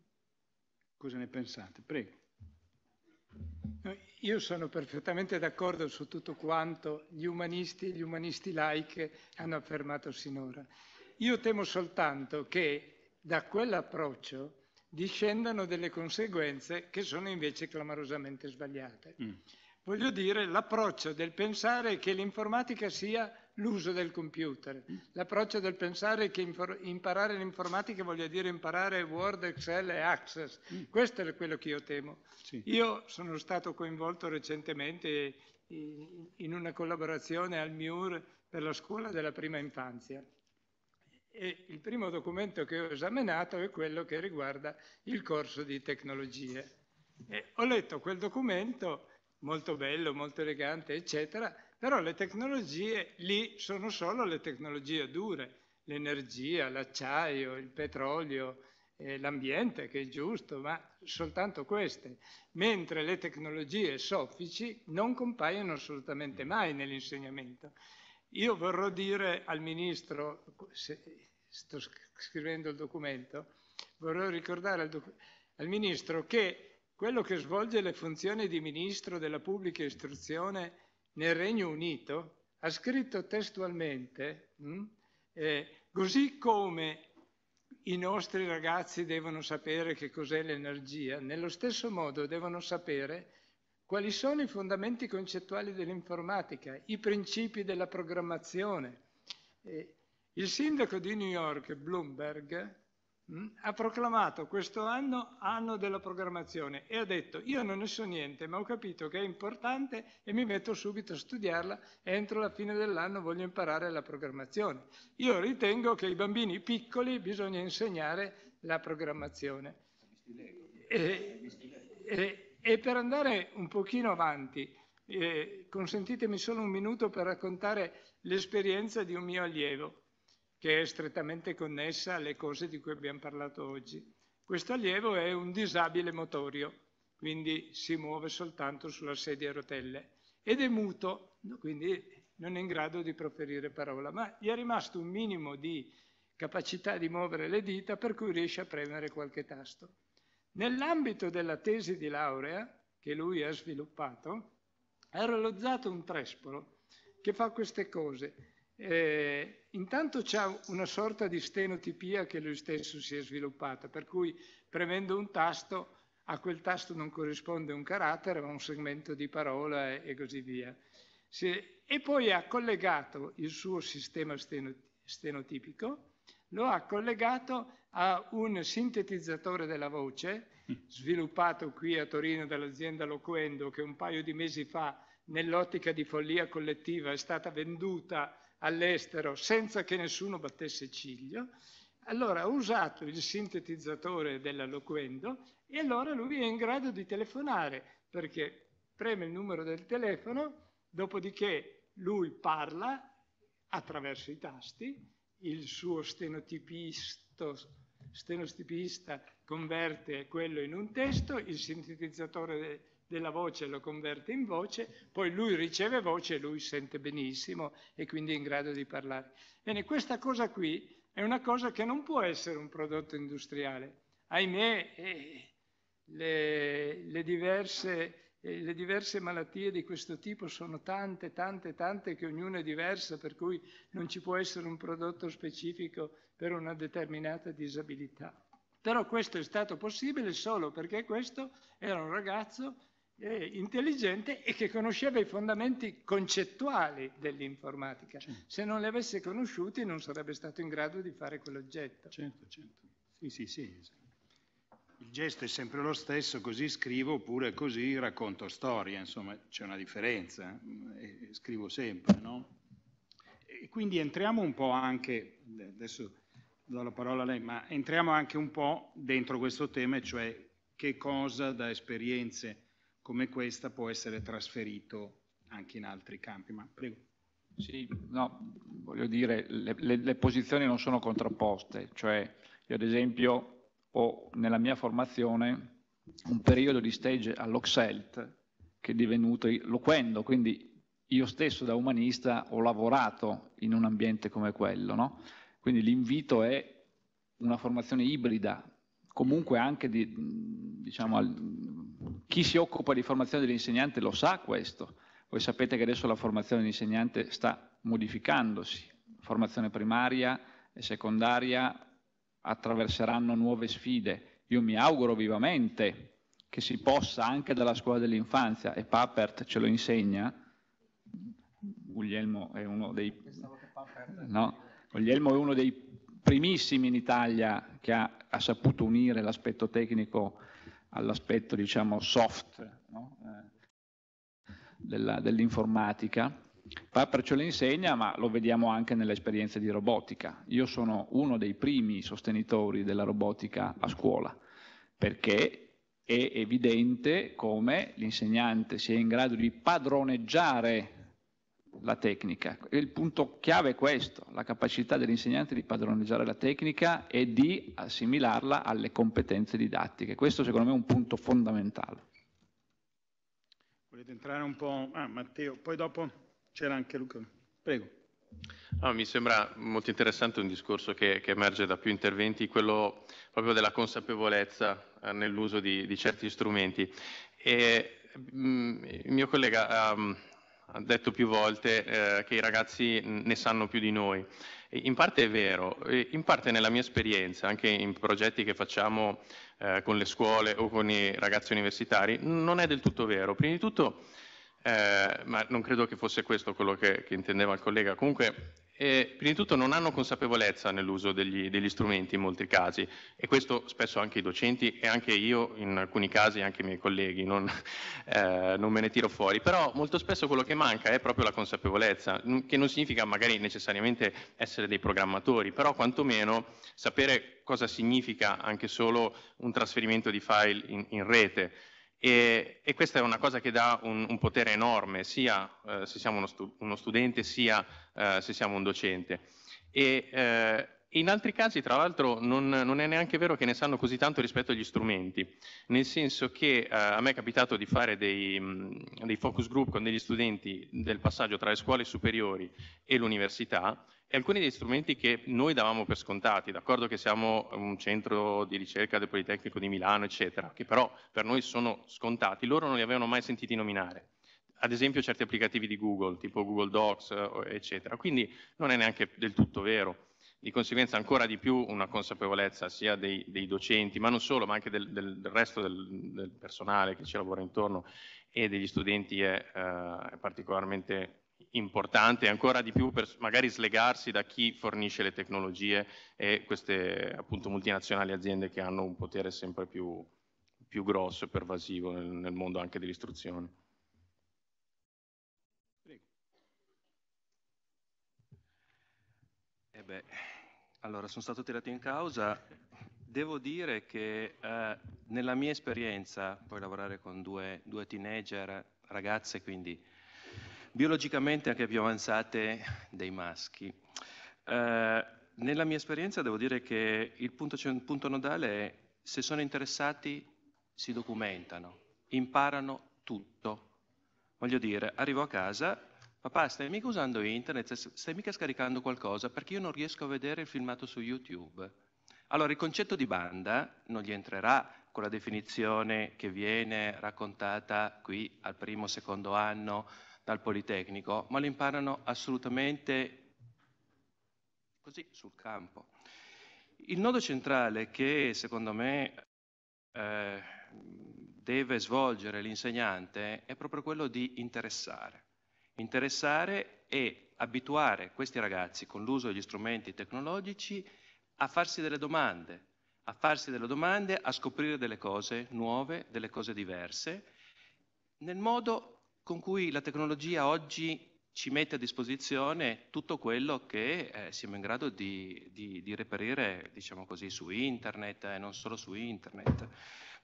Cosa ne pensate? Prego. Io sono perfettamente d'accordo su tutto quanto gli umanisti e gli umanisti laiche hanno affermato sinora. Io temo soltanto che da quell'approccio discendano delle conseguenze che sono invece clamorosamente sbagliate. Mm. Voglio dire, l'approccio del pensare che l'informatica sia l'uso del computer, mm. l'approccio del pensare che imparare l'informatica voglia dire imparare Word, Excel e Access. Mm. Questo è quello che io temo. Sì. Io sono stato coinvolto recentemente in una collaborazione al MIUR per la scuola della prima infanzia e il primo documento che ho esaminato è quello che riguarda il corso di tecnologie. E ho letto quel documento, molto bello, molto elegante, eccetera, però le tecnologie lì sono solo le tecnologie dure, l'energia, l'acciaio, il petrolio, eh, l'ambiente che è giusto, ma soltanto queste, mentre le tecnologie soffici non compaiono assolutamente mai nell'insegnamento. Io vorrò dire al Ministro, se sto scrivendo il documento, vorrò ricordare al, doc al Ministro che quello che svolge le funzioni di Ministro della Pubblica Istruzione nel Regno Unito ha scritto testualmente, mh, mm, eh, così come i nostri ragazzi devono sapere che cos'è l'energia, nello stesso modo devono sapere quali sono i fondamenti concettuali dell'informatica, i principi della programmazione? il sindaco di New York, Bloomberg, mm, ha proclamato questo anno anno della programmazione e ha detto io non ne so niente ma ho capito che è importante e mi metto subito a studiarla entro la fine dell'anno voglio imparare la programmazione. Io ritengo che i bambini piccoli bisogna insegnare la programmazione. E, e, e per andare un pochino avanti, eh, consentitemi solo un minuto per raccontare l'esperienza di un mio allievo, che è strettamente connessa alle cose di cui abbiamo parlato oggi. Questo allievo è un disabile motorio, quindi si muove soltanto sulla sedia a rotelle ed è muto, quindi non è in grado di proferire parola, ma gli è rimasto un minimo di capacità di muovere le dita per cui riesce a premere qualche tasto. Nell'ambito della tesi di laurea che lui ha sviluppato, ha realizzato un trespolo che fa queste cose. Eh, intanto c'è una sorta di stenotipia che lui stesso si è sviluppata, per cui premendo un tasto a quel tasto non corrisponde un carattere, ma un segmento di parola e, e così via. Si, e poi ha collegato il suo sistema stenotipico, lo ha collegato a un sintetizzatore della voce mm. sviluppato qui a Torino dall'azienda Loquendo che un paio di mesi fa nell'ottica di follia collettiva è stata venduta all'estero senza che nessuno battesse ciglio. Allora ha usato il sintetizzatore dell'Aloquendo e allora lui è in grado di telefonare perché preme il numero del telefono, dopodiché lui parla attraverso i tasti, il suo stenotipisto stenostipista converte quello in un testo, il sintetizzatore de- della voce lo converte in voce, poi lui riceve voce e lui sente benissimo e quindi è in grado di parlare. Bene, questa cosa qui è una cosa che non può essere un prodotto industriale. Ahimè, eh, le, le diverse eh, le diverse malattie di questo tipo sono tante, tante, tante che ognuna è diversa, per cui non ci può essere un prodotto specifico per una determinata disabilità. Però questo è stato possibile solo perché questo era un ragazzo eh, intelligente e che conosceva i fondamenti concettuali dell'informatica. Certo. Se non li avesse conosciuti non sarebbe stato in grado di fare quell'oggetto. Certo, certo. Sì, sì, sì. Esatto il gesto è sempre lo stesso, così scrivo oppure così racconto storie, insomma c'è una differenza, eh, scrivo sempre, no? E quindi entriamo un po' anche, eh, adesso do la parola a lei, ma entriamo anche un po' dentro questo tema, cioè che cosa da esperienze come questa può essere trasferito anche in altri campi. Ma prego. Sì, no, voglio dire, le, le, le posizioni non sono contrapposte, cioè io ad esempio o nella mia formazione un periodo di stage all'Oxelt che è divenuto loquendo, quindi io stesso da umanista ho lavorato in un ambiente come quello, no? quindi l'invito è una formazione ibrida, comunque anche di, diciamo, chi si occupa di formazione dell'insegnante lo sa questo, voi sapete che adesso la formazione dell'insegnante sta modificandosi, formazione primaria e secondaria attraverseranno nuove sfide. Io mi auguro vivamente che si possa anche dalla scuola dell'infanzia, e Papert ce lo insegna, Guglielmo è uno dei, no, è uno dei primissimi in Italia che ha, ha saputo unire l'aspetto tecnico all'aspetto diciamo soft no? eh, dell'informatica Papper ce l'insegna, ma lo vediamo anche nell'esperienza di robotica. Io sono uno dei primi sostenitori della robotica a scuola, perché è evidente come l'insegnante sia in grado di padroneggiare la tecnica. Il punto chiave è questo, la capacità dell'insegnante di padroneggiare la tecnica e di assimilarla alle competenze didattiche. Questo secondo me è un punto fondamentale. Volete entrare un po'? Ah, Matteo, poi dopo... C'era anche Luca. Prego. No, mi sembra molto interessante un discorso che, che, emerge da più interventi, quello proprio della consapevolezza eh, nell'uso di, di, certi strumenti. E, mh, mm, il mio collega um, ha detto più volte eh, che i ragazzi ne sanno più di noi. In parte è vero, in parte nella mia esperienza, anche in progetti che facciamo eh, con le scuole o con i ragazzi universitari, non è del tutto vero. Prima di tutto eh, ma non credo che fosse questo quello che, che intendeva il collega. Comunque, eh, prima di tutto non hanno consapevolezza nell'uso degli, degli, strumenti in molti casi e questo spesso anche i docenti e anche io in alcuni casi, anche i miei colleghi, non, eh, non me ne tiro fuori, però molto spesso quello che manca è proprio la consapevolezza, che non significa magari necessariamente essere dei programmatori, però quantomeno sapere cosa significa anche solo un trasferimento di file in, in rete. E, e, questa è una cosa che dà un, un potere enorme, sia eh, se siamo uno, stu- uno studente, sia eh, se siamo un docente. E, eh, in altri casi, tra l'altro, non, non, è neanche vero che ne sanno così tanto rispetto agli strumenti, nel senso che eh, a me è capitato di fare dei, mm, dei, focus group con degli studenti del passaggio tra le scuole superiori e l'università e alcuni degli strumenti che noi davamo per scontati, d'accordo che siamo un centro di ricerca del Politecnico di Milano, eccetera, che però per noi sono scontati, loro non li avevano mai sentiti nominare ad esempio certi applicativi di Google, tipo Google Docs, eh, eccetera. Quindi non è neanche del tutto vero di conseguenza ancora di più una consapevolezza sia dei, dei docenti, ma non solo, ma anche del, del, del resto del, del, personale che ci lavora intorno e degli studenti è, eh, è particolarmente importante, ancora di più per magari slegarsi da chi fornisce le tecnologie e queste appunto multinazionali aziende che hanno un potere sempre più, più grosso e pervasivo nel, nel mondo anche dell'istruzione. Prego. Eh allora, sono stato tirato in causa. Devo dire che eh, nella mia esperienza, poi lavorare con due, due teenager, ragazze quindi biologicamente anche più avanzate dei maschi, eh, nella mia esperienza devo dire che il punto, il punto nodale è se sono interessati si documentano, imparano tutto. Voglio dire, arrivo a casa, papà stai mica usando internet, stai mica scaricando qualcosa perché io non riesco a vedere il filmato su YouTube. Allora il concetto di banda non gli entrerà con la definizione che viene raccontata qui al primo o secondo anno dal Politecnico, ma lo imparano assolutamente così sul campo. Il nodo centrale che secondo me eh, deve svolgere l'insegnante è proprio quello di interessare interessare e abituare questi ragazzi con l'uso degli strumenti tecnologici a farsi delle domande, a farsi delle domande, a scoprire delle cose nuove, delle cose diverse, nel modo con cui la tecnologia oggi ci mette a disposizione tutto quello che eh, siamo in grado di, di, di reperire, diciamo così, su internet e eh, non solo su internet,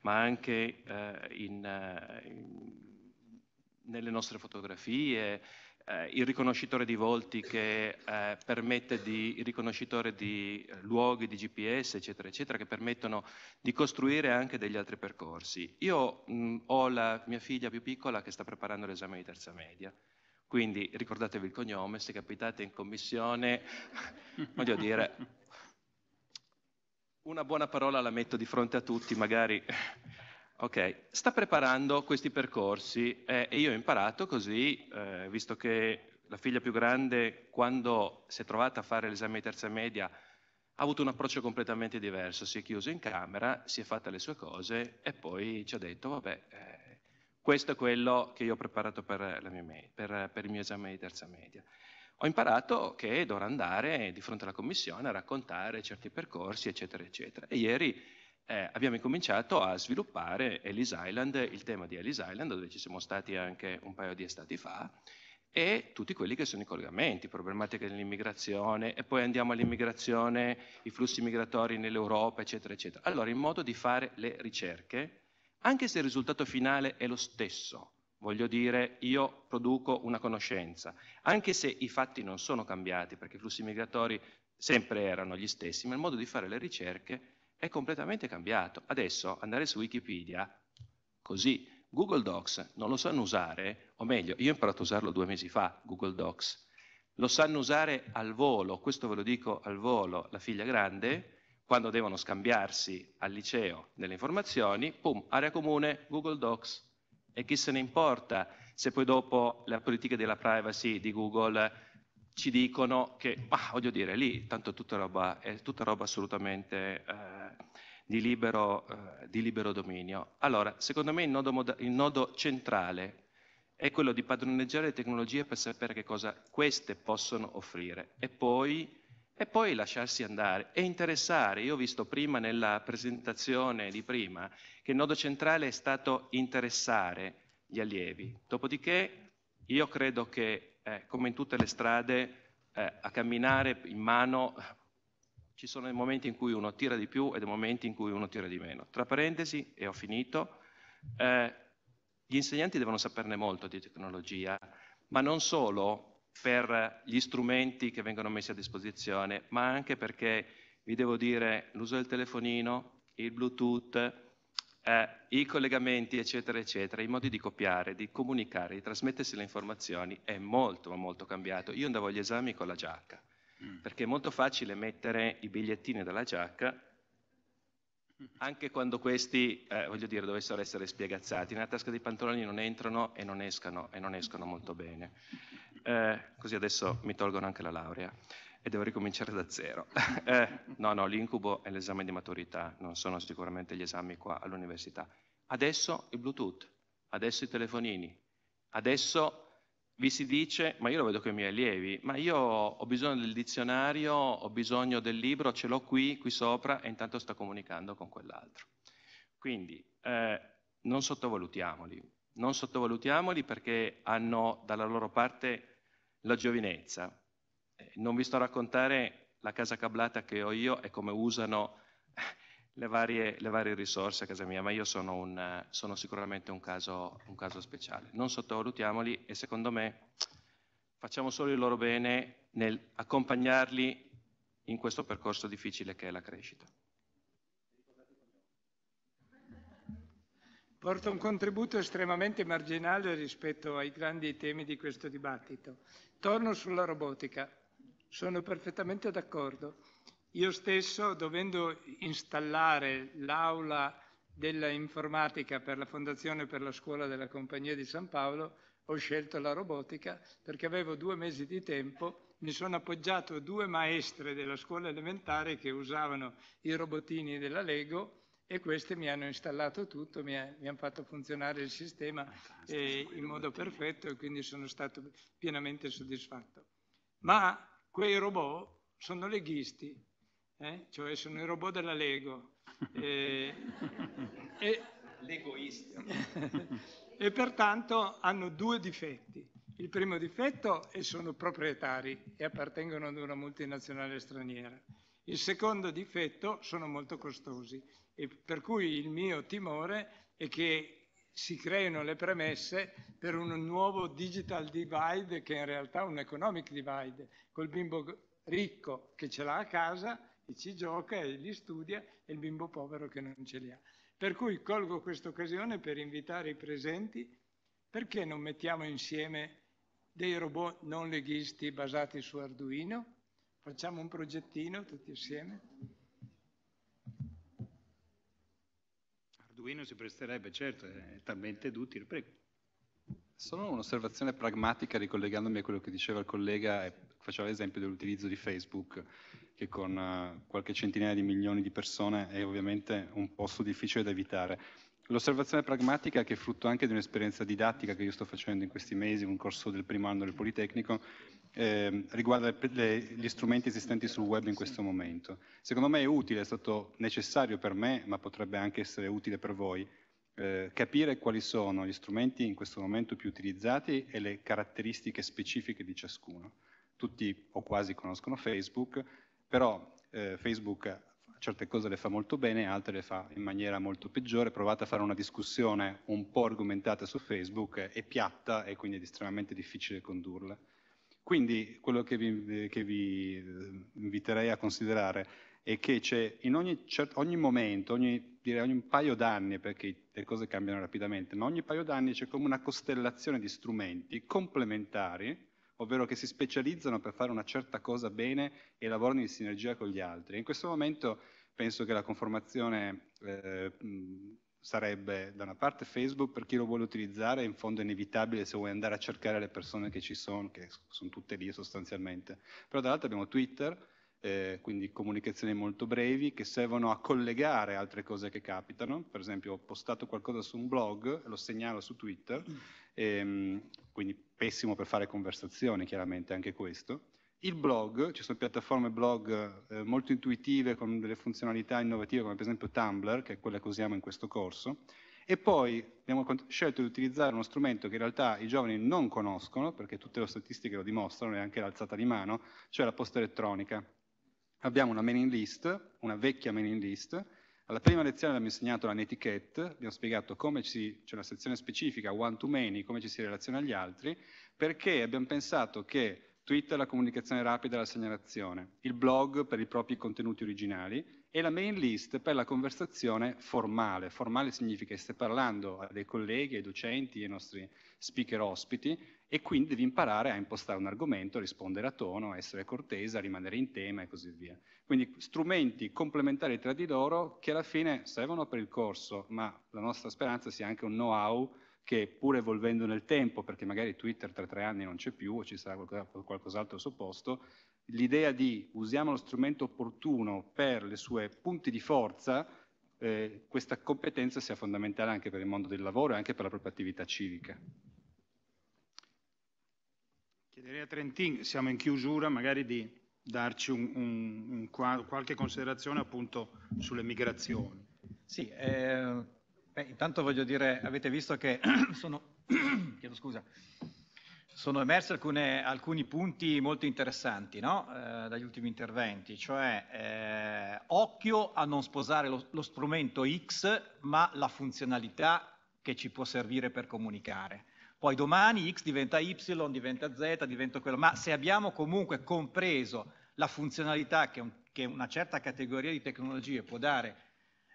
ma anche eh, in, eh, in nelle nostre fotografie, eh, il riconoscitore di volti che eh, permette di, il riconoscitore di eh, luoghi, di GPS, eccetera, eccetera, che permettono di costruire anche degli altri percorsi. Io mh, mm, ho la mia figlia più piccola che sta preparando l'esame di terza media, quindi ricordatevi il cognome, se capitate in commissione, voglio dire, una buona parola la metto di fronte a tutti, magari... Ok, sta preparando questi percorsi eh, e io ho imparato così, eh, visto che la figlia più grande quando si è trovata a fare l'esame di terza media ha avuto un approccio completamente diverso, si è chiuso in camera, si è fatta le sue cose e poi ci ha detto vabbè, eh, questo è quello che io ho preparato per, mia, per, per il mio esame di terza media. Ho imparato che dovrò andare di fronte alla commissione a raccontare certi percorsi, eccetera, eccetera. E ieri eh, abbiamo incominciato a sviluppare Ellis Island, il tema di Ellis Island, dove ci siamo stati anche un paio di estati fa, e tutti quelli che sono i collegamenti, problematiche dell'immigrazione, e poi andiamo all'immigrazione, i flussi migratori nell'Europa, eccetera, eccetera. Allora, in modo di fare le ricerche, anche se il risultato finale è lo stesso, voglio dire, io produco una conoscenza, anche se i fatti non sono cambiati, perché i flussi migratori sempre erano gli stessi, ma il modo di fare le ricerche è completamente cambiato. Adesso andare su Wikipedia, così, Google Docs non lo sanno usare, o meglio, io ho imparato a usarlo due mesi fa, Google Docs, lo sanno usare al volo, questo ve lo dico al volo, la figlia grande, quando devono scambiarsi al liceo delle informazioni, pum, area comune, Google Docs. E chi se ne importa se poi dopo la politica della privacy di Google ci dicono che, ma voglio dire, lì tanto è tutta roba, è tutta roba assolutamente eh, di, libero, eh, di, libero, dominio. Allora, secondo me il nodo, moda- il nodo centrale è quello di padroneggiare le tecnologie per sapere che cosa queste possono offrire e poi, e poi lasciarsi andare e interessare. Io ho visto prima nella presentazione di prima che il nodo centrale è stato interessare gli allievi, dopodiché io credo che eh, come in tutte le strade, eh, a camminare in mano ci sono dei momenti in cui uno tira di più e dei momenti in cui uno tira di meno. Tra parentesi, e ho finito, eh, gli insegnanti devono saperne molto di tecnologia, ma non solo per gli strumenti che vengono messi a disposizione, ma anche perché, vi devo dire, l'uso del telefonino, il Bluetooth, eh, i collegamenti, eccetera, eccetera, i modi di copiare, di comunicare, di trasmettersi le informazioni è molto, ma molto cambiato. Io andavo agli esami con la giacca, mm. perché è molto facile mettere i bigliettini dalla giacca anche quando questi, eh, voglio dire, dovessero essere spiegazzati, nella tasca dei pantaloni non entrano e non escano, e non escono molto bene. Eh, così adesso mi tolgono anche la laurea e devo ricominciare da zero. eh, no, no, l'incubo è l'esame di maturità, non sono sicuramente gli esami qua all'università. Adesso il Bluetooth, adesso i telefonini, adesso vi si dice, ma io lo vedo con i miei allievi, ma io ho bisogno del dizionario, ho bisogno del libro, ce l'ho qui, qui sopra e intanto sto comunicando con quell'altro. Quindi eh, non sottovalutiamoli, non sottovalutiamoli perché hanno dalla loro parte la giovinezza, eh, non vi sto a raccontare la casa cablata che ho io e come usano eh, le varie, le varie risorse a casa mia, ma io sono, un, eh, sono sicuramente un caso, un caso speciale. Non sottovalutiamoli e secondo me facciamo solo il loro bene nel accompagnarli in questo percorso difficile che è la crescita. Porto un contributo estremamente marginale rispetto ai grandi temi di questo dibattito. Torno sulla robotica. Sono perfettamente d'accordo. Io stesso, dovendo installare l'aula della informatica per la Fondazione per la Scuola della Compagnia di San Paolo, ho scelto la robotica perché avevo due mesi di tempo, mi sono appoggiato a due maestre della scuola elementare che usavano i robotini della Lego e queste mi hanno installato tutto, mi, ha, mi hanno fatto funzionare il sistema eh, in modo perfetto e quindi sono stato pienamente soddisfatto. Ma Quei robot sono leghisti, eh? cioè sono i robot della Lego. e, eh, e, Legoisti. e pertanto hanno due difetti. Il primo difetto è che sono proprietari e appartengono ad una multinazionale straniera. Il secondo difetto sono molto costosi e per cui il mio timore è che si creino le premesse per un nuovo digital divide che in realtà è un economic divide, col bimbo ricco che ce l'ha a casa e ci gioca e li studia e il bimbo povero che non ce li ha. Per cui colgo questa occasione per invitare i presenti, perché non mettiamo insieme dei robot non leghisti basati su Arduino? Facciamo un progettino tutti insieme? Duino si presterebbe, certo, è talmente d'utile. Prego. Solo un'osservazione pragmatica ricollegandomi a quello che diceva il collega, faceva l'esempio dell'utilizzo di Facebook, che con eh, qualche centinaia di milioni di persone è ovviamente un posto difficile da evitare. L'osservazione pragmatica che è frutto anche di un'esperienza didattica che io sto facendo in questi mesi, un corso del primo anno del Politecnico, eh, riguarda le, gli strumenti esistenti sul web in questo momento. Secondo me è utile, è stato necessario per me, ma potrebbe anche essere utile per voi, eh, capire quali sono gli strumenti in questo momento più utilizzati e le caratteristiche specifiche di ciascuno. Tutti o quasi conoscono Facebook, però eh, Facebook certe cose le fa molto bene, altre le fa in maniera molto peggiore. Provate a fare una discussione un po' argomentata su Facebook, eh, è piatta e quindi è estremamente difficile condurla. Quindi quello che vi, che vi eh, inviterei a considerare è che c'è in ogni, ogni momento, ogni, direi ogni paio d'anni, perché le cose cambiano rapidamente, ma ogni paio d'anni c'è come una costellazione di strumenti complementari, ovvero che si specializzano per fare una certa cosa bene e lavorano in sinergia con gli altri. In questo momento penso che la conformazione eh, sarebbe da una parte Facebook per chi lo vuole utilizzare, in fondo è inevitabile se vuoi andare a cercare le persone che ci sono, che sono tutte lì sostanzialmente, però dall'altra abbiamo Twitter, eh, quindi comunicazioni molto brevi che servono a collegare altre cose che capitano, per esempio ho postato qualcosa su un blog, lo segnalo su Twitter, ehm, quindi pessimo per fare conversazioni chiaramente anche questo, il blog, ci sono piattaforme blog eh, molto intuitive con delle funzionalità innovative come per esempio Tumblr, che è quella che usiamo in questo corso, e poi abbiamo scelto di utilizzare uno strumento che in realtà i giovani non conoscono, perché tutte le statistiche lo dimostrano, e anche l'alzata di mano, cioè la posta elettronica. Abbiamo una mailing list, una vecchia mailing list, alla prima lezione abbiamo insegnato la netiquette, abbiamo spiegato come ci, c'è una sezione specifica, one to many, come ci si relaziona agli altri, perché abbiamo pensato che Twitter la comunicazione rapida e la segnalazione, il blog per i propri contenuti originali e la main list per la conversazione formale. Formale significa che stai parlando a dei colleghi, ai docenti, ai nostri speaker ospiti e quindi devi imparare a impostare un argomento, rispondere a tono, essere cortese, rimanere in tema e così via. Quindi strumenti complementari tra di loro che alla fine servono per il corso, ma la nostra speranza sia anche un know-how che pur evolvendo nel tempo, perché magari Twitter tra tre anni non c'è più o ci sarà qualcos'altro al suo posto, l'idea di usiamo lo strumento opportuno per le sue punti di forza, eh, questa competenza sia fondamentale anche per il mondo del lavoro e anche per la propria attività civica. Chiederei a Trentin, siamo in chiusura, magari di darci un, un, un, qualche considerazione appunto sulle migrazioni. Sì, eh... Beh, intanto voglio dire, avete visto che sono, scusa, sono emersi alcune, alcuni punti molto interessanti no? eh, dagli ultimi interventi, cioè eh, occhio a non sposare lo, lo strumento X ma la funzionalità che ci può servire per comunicare poi domani x diventa y, diventa z, diventa quello, ma se abbiamo comunque compreso la funzionalità che, un, che una certa categoria di tecnologie può dare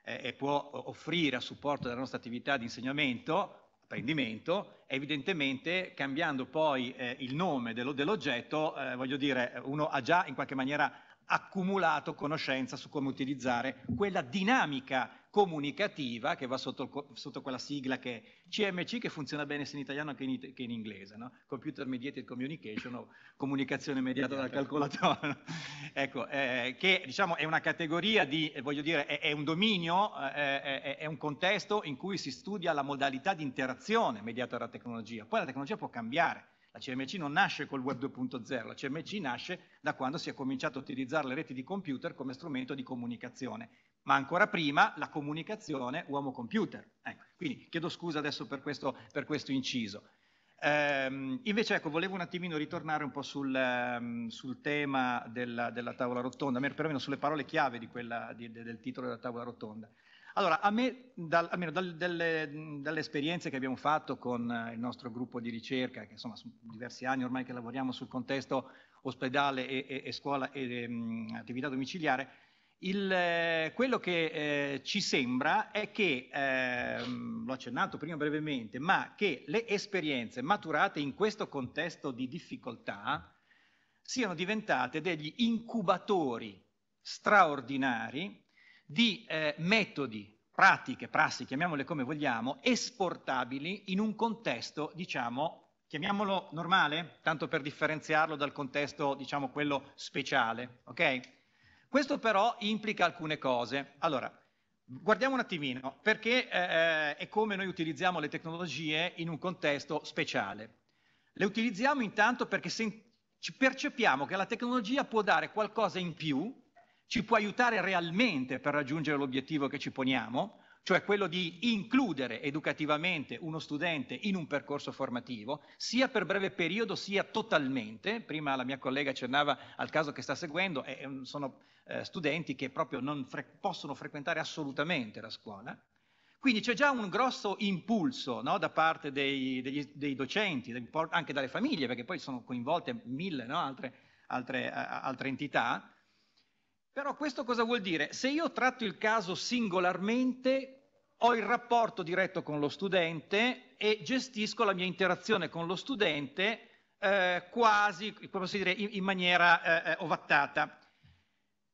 eh, e può offrire a supporto della nostra attività di insegnamento, apprendimento, evidentemente cambiando poi eh, il nome dello, dell'oggetto, eh, voglio dire, uno ha già in qualche maniera accumulato conoscenza su come utilizzare quella dinamica comunicativa che va sotto, sotto quella sigla che è CMC che funziona bene sia in italiano che in, che in inglese, no? Computer Mediated Communication o comunicazione mediata dal calcolatore. ecco, eh, che diciamo è una categoria di, eh, voglio dire, è, è un dominio, eh, è, è, è un contesto in cui si studia la modalità di interazione mediata dalla tecnologia. Poi la tecnologia può cambiare la CMC non nasce col web 2.0, la CMC nasce da quando si è cominciato a utilizzare le reti di computer come strumento di comunicazione, ma ancora prima la comunicazione uomo-computer. Ecco, quindi chiedo scusa adesso per questo, per questo inciso. Ehm, invece ecco, volevo un attimino ritornare un po' sul, um, sul tema della, della, tavola rotonda, perlomeno sulle parole chiave di quella, di, del titolo della tavola rotonda. Allora, a me, dal, almeno dal, dalle, dalle, esperienze che abbiamo fatto con eh, il nostro gruppo di ricerca, che insomma sono diversi anni ormai che lavoriamo sul contesto ospedale e, e, e scuola e um, attività domiciliare, il, eh, quello che eh, ci sembra è che, eh, l'ho accennato prima brevemente, ma che le esperienze maturate in questo contesto di difficoltà siano diventate degli incubatori straordinari di eh, metodi, pratiche, prassi, chiamiamole come vogliamo, esportabili in un contesto, diciamo, chiamiamolo normale, tanto per differenziarlo dal contesto, diciamo, quello speciale, ok? Questo però implica alcune cose. Allora, guardiamo un attimino, perché eh, è eh, come noi utilizziamo le tecnologie in un contesto speciale. Le utilizziamo intanto perché percepiamo che la tecnologia può dare qualcosa in più ci può aiutare realmente per raggiungere l'obiettivo che ci poniamo, cioè quello di includere educativamente uno studente in un percorso formativo, sia per breve periodo sia totalmente. Prima la mia collega accennava al caso che sta seguendo, eh, sono eh, studenti che proprio non fre- possono frequentare assolutamente la scuola. Quindi c'è già un grosso impulso no, da parte dei, degli, dei, docenti, anche dalle famiglie, perché poi sono coinvolte mille no, altre, altre, altre entità, però questo cosa vuol dire? Se io tratto il caso singolarmente, ho il rapporto diretto con lo studente e gestisco la mia interazione con lo studente eh, quasi, posso dire, in, in maniera eh, eh, ovattata.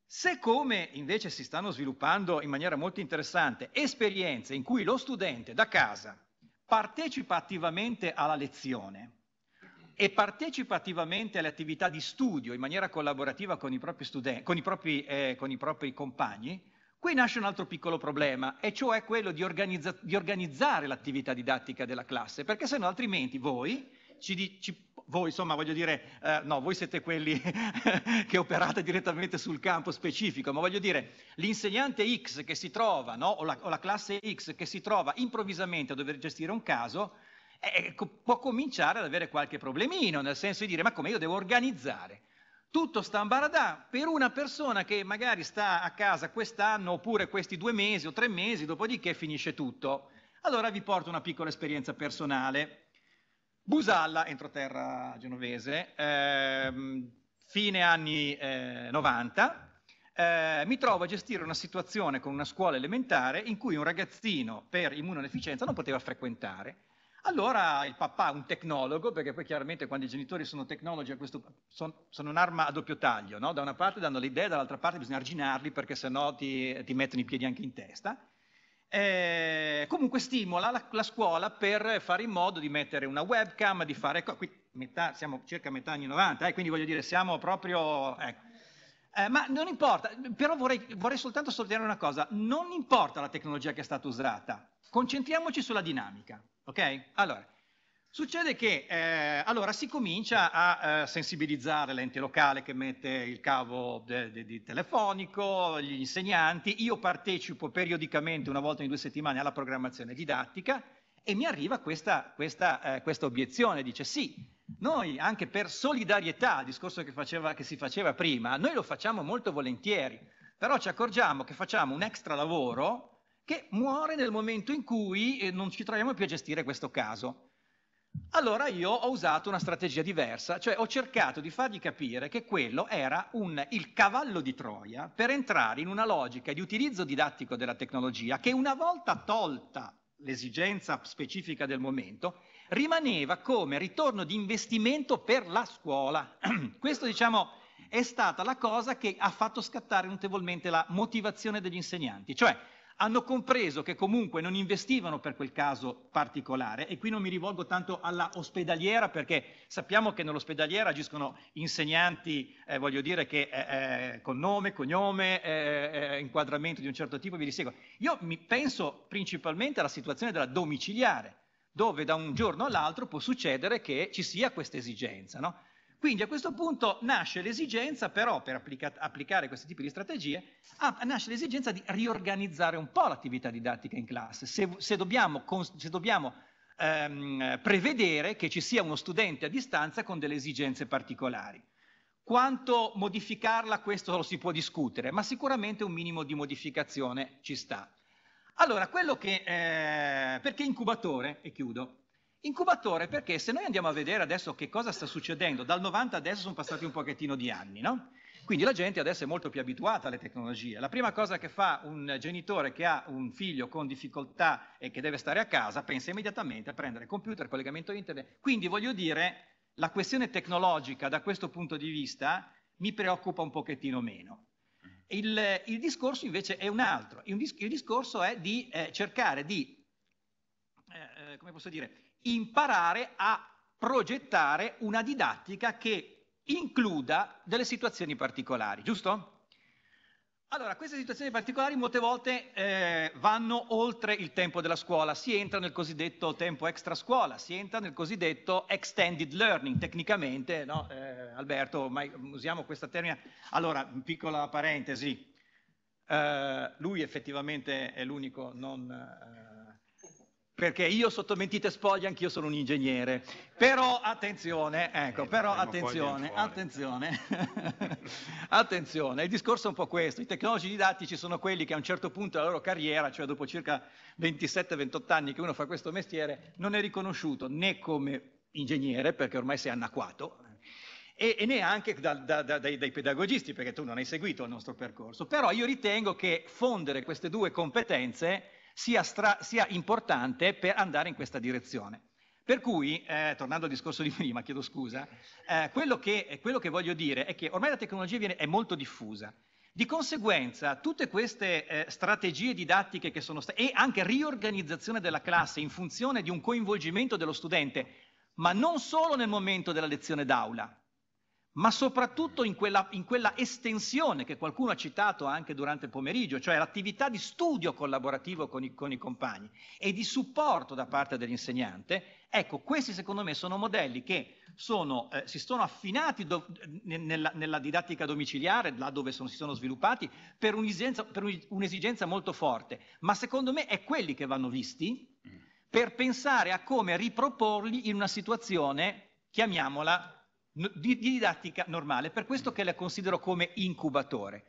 Se come invece si stanno sviluppando in maniera molto interessante esperienze in cui lo studente da casa partecipa attivamente alla lezione, e partecipa attivamente alle attività di studio in maniera collaborativa con i propri, studen- con i propri, eh, con i propri compagni, qui nasce un altro piccolo problema, e cioè quello di, organizza- di organizzare l'attività didattica della classe, perché se no altrimenti voi ci, di- voi insomma voglio dire, eh, no, voi siete quelli che operate direttamente sul campo specifico, ma voglio dire, l'insegnante X che si trova, no, o, la, o la classe X che si trova improvvisamente a dover gestire un caso, eh, eh può cominciare ad avere qualche problemino, nel senso di dire ma come io devo organizzare tutto sta ambaradà per una persona che magari sta a casa quest'anno oppure questi due mesi o tre mesi, dopodiché finisce tutto. Allora vi porto una piccola esperienza personale. Busalla, entroterra genovese, ehm, fine anni eh, 90, eh, mi trovo a gestire una situazione con una scuola elementare in cui un ragazzino per immunodeficienza non poteva frequentare. Allora il papà, un tecnologo, perché poi chiaramente quando i genitori sono tecnologi a questo, sono, sono un'arma a doppio taglio, no? da una parte danno le idee, dall'altra parte bisogna arginarli perché sennò ti, ti mettono i piedi anche in testa. Eh, comunque stimola la, la, scuola per fare in modo di mettere una webcam, di fare... Co- qui metà, siamo circa a metà anni 90, eh, quindi voglio dire siamo proprio... Ecco. Eh, ma non importa, però vorrei, vorrei soltanto sottolineare una cosa, non importa la tecnologia che è stata usata, concentriamoci sulla dinamica. Ok? Allora, succede che eh, allora si comincia a eh, sensibilizzare l'ente locale che mette il cavo de, de, de telefonico, gli insegnanti, io partecipo periodicamente, una volta in due settimane, alla programmazione didattica e mi arriva questa, questa, eh, questa obiezione, dice sì, noi anche per solidarietà, discorso che, faceva, che si faceva prima, noi lo facciamo molto volentieri, però ci accorgiamo che facciamo un extra lavoro che muore nel momento in cui eh, non ci troviamo più a gestire questo caso. Allora io ho usato una strategia diversa, cioè ho cercato di fargli capire che quello era un, il cavallo di Troia per entrare in una logica di utilizzo didattico della tecnologia che una volta tolta l'esigenza specifica del momento, rimaneva come ritorno di investimento per la scuola. Questo diciamo è stata la cosa che ha fatto scattare notevolmente la motivazione degli insegnanti, cioè hanno compreso che comunque non investivano per quel caso particolare e qui non mi rivolgo tanto alla ospedaliera perché sappiamo che nell'ospedaliera agiscono insegnanti, eh, voglio dire, che eh, eh con nome, cognome, eh, eh, inquadramento di un certo tipo vi riseguono. Io mi penso principalmente alla situazione della domiciliare, dove da un giorno all'altro può succedere che ci sia questa esigenza, no? Quindi a questo punto nasce l'esigenza, però, per applica- applicare questi tipi di strategie, ah, nasce l'esigenza di riorganizzare un po' l'attività didattica in classe. Se, se dobbiamo, cons- se dobbiamo ehm, prevedere che ci sia uno studente a distanza con delle esigenze particolari. Quanto modificarla, questo lo si può discutere, ma sicuramente un minimo di modificazione ci sta. Allora, quello che... Eh, perché incubatore? E chiudo. Incubatore perché se noi andiamo a vedere adesso che cosa sta succedendo, dal 90 adesso sono passati un pochettino di anni, no? Quindi la gente adesso è molto più abituata alle tecnologie. La prima cosa che fa un genitore che ha un figlio con difficoltà e che deve stare a casa, pensa immediatamente a prendere computer, collegamento internet. Quindi voglio dire, la questione tecnologica da questo punto di vista mi preoccupa un pochettino meno. Il, il discorso invece è un altro, il, discorso è di eh, cercare di, eh, eh come posso dire, imparare a progettare una didattica che includa delle situazioni particolari, giusto? Allora, queste situazioni particolari molte volte eh, vanno oltre il tempo della scuola, si entra nel cosiddetto tempo extra scuola, si entra nel cosiddetto extended learning, tecnicamente, no? Eh, Alberto, ma usiamo questa termine. Allora, piccola parentesi, eh, lui effettivamente è l'unico non eh, perché io sotto mentite spoglie anch'io sono un ingegnere. Però attenzione, ecco, eh, però attenzione, attenzione, attenzione, il discorso è un po' questo, i tecnologi didattici sono quelli che a un certo punto della loro carriera, cioè dopo circa 27-28 anni che uno fa questo mestiere, non è riconosciuto né come ingegnere, perché ormai sei anacquato, e, e, neanche da, da, da, dai, dai, pedagogisti, perché tu non hai seguito il nostro percorso. Però io ritengo che fondere queste due competenze sia, stra- sia importante per andare in questa direzione. Per cui, eh, tornando al discorso di prima, chiedo scusa, eh, quello, che, quello, che, voglio dire è che ormai la tecnologia viene, è molto diffusa. Di conseguenza, tutte queste eh, strategie didattiche che sono state, e anche riorganizzazione della classe in funzione di un coinvolgimento dello studente, ma non solo nel momento della lezione d'aula, ma soprattutto in quella, in quella, estensione che qualcuno ha citato anche durante il pomeriggio, cioè l'attività di studio collaborativo con i, con i compagni e di supporto da parte dell'insegnante, ecco, questi secondo me sono modelli che sono, eh, si sono affinati do, nella, nella, didattica domiciliare, là dove sono, si sono sviluppati, per un'esigenza, per un'esigenza molto forte, ma secondo me è quelli che vanno visti mm. per pensare a come riproporli in una situazione, chiamiamola di didattica normale, per questo che la considero come incubatore.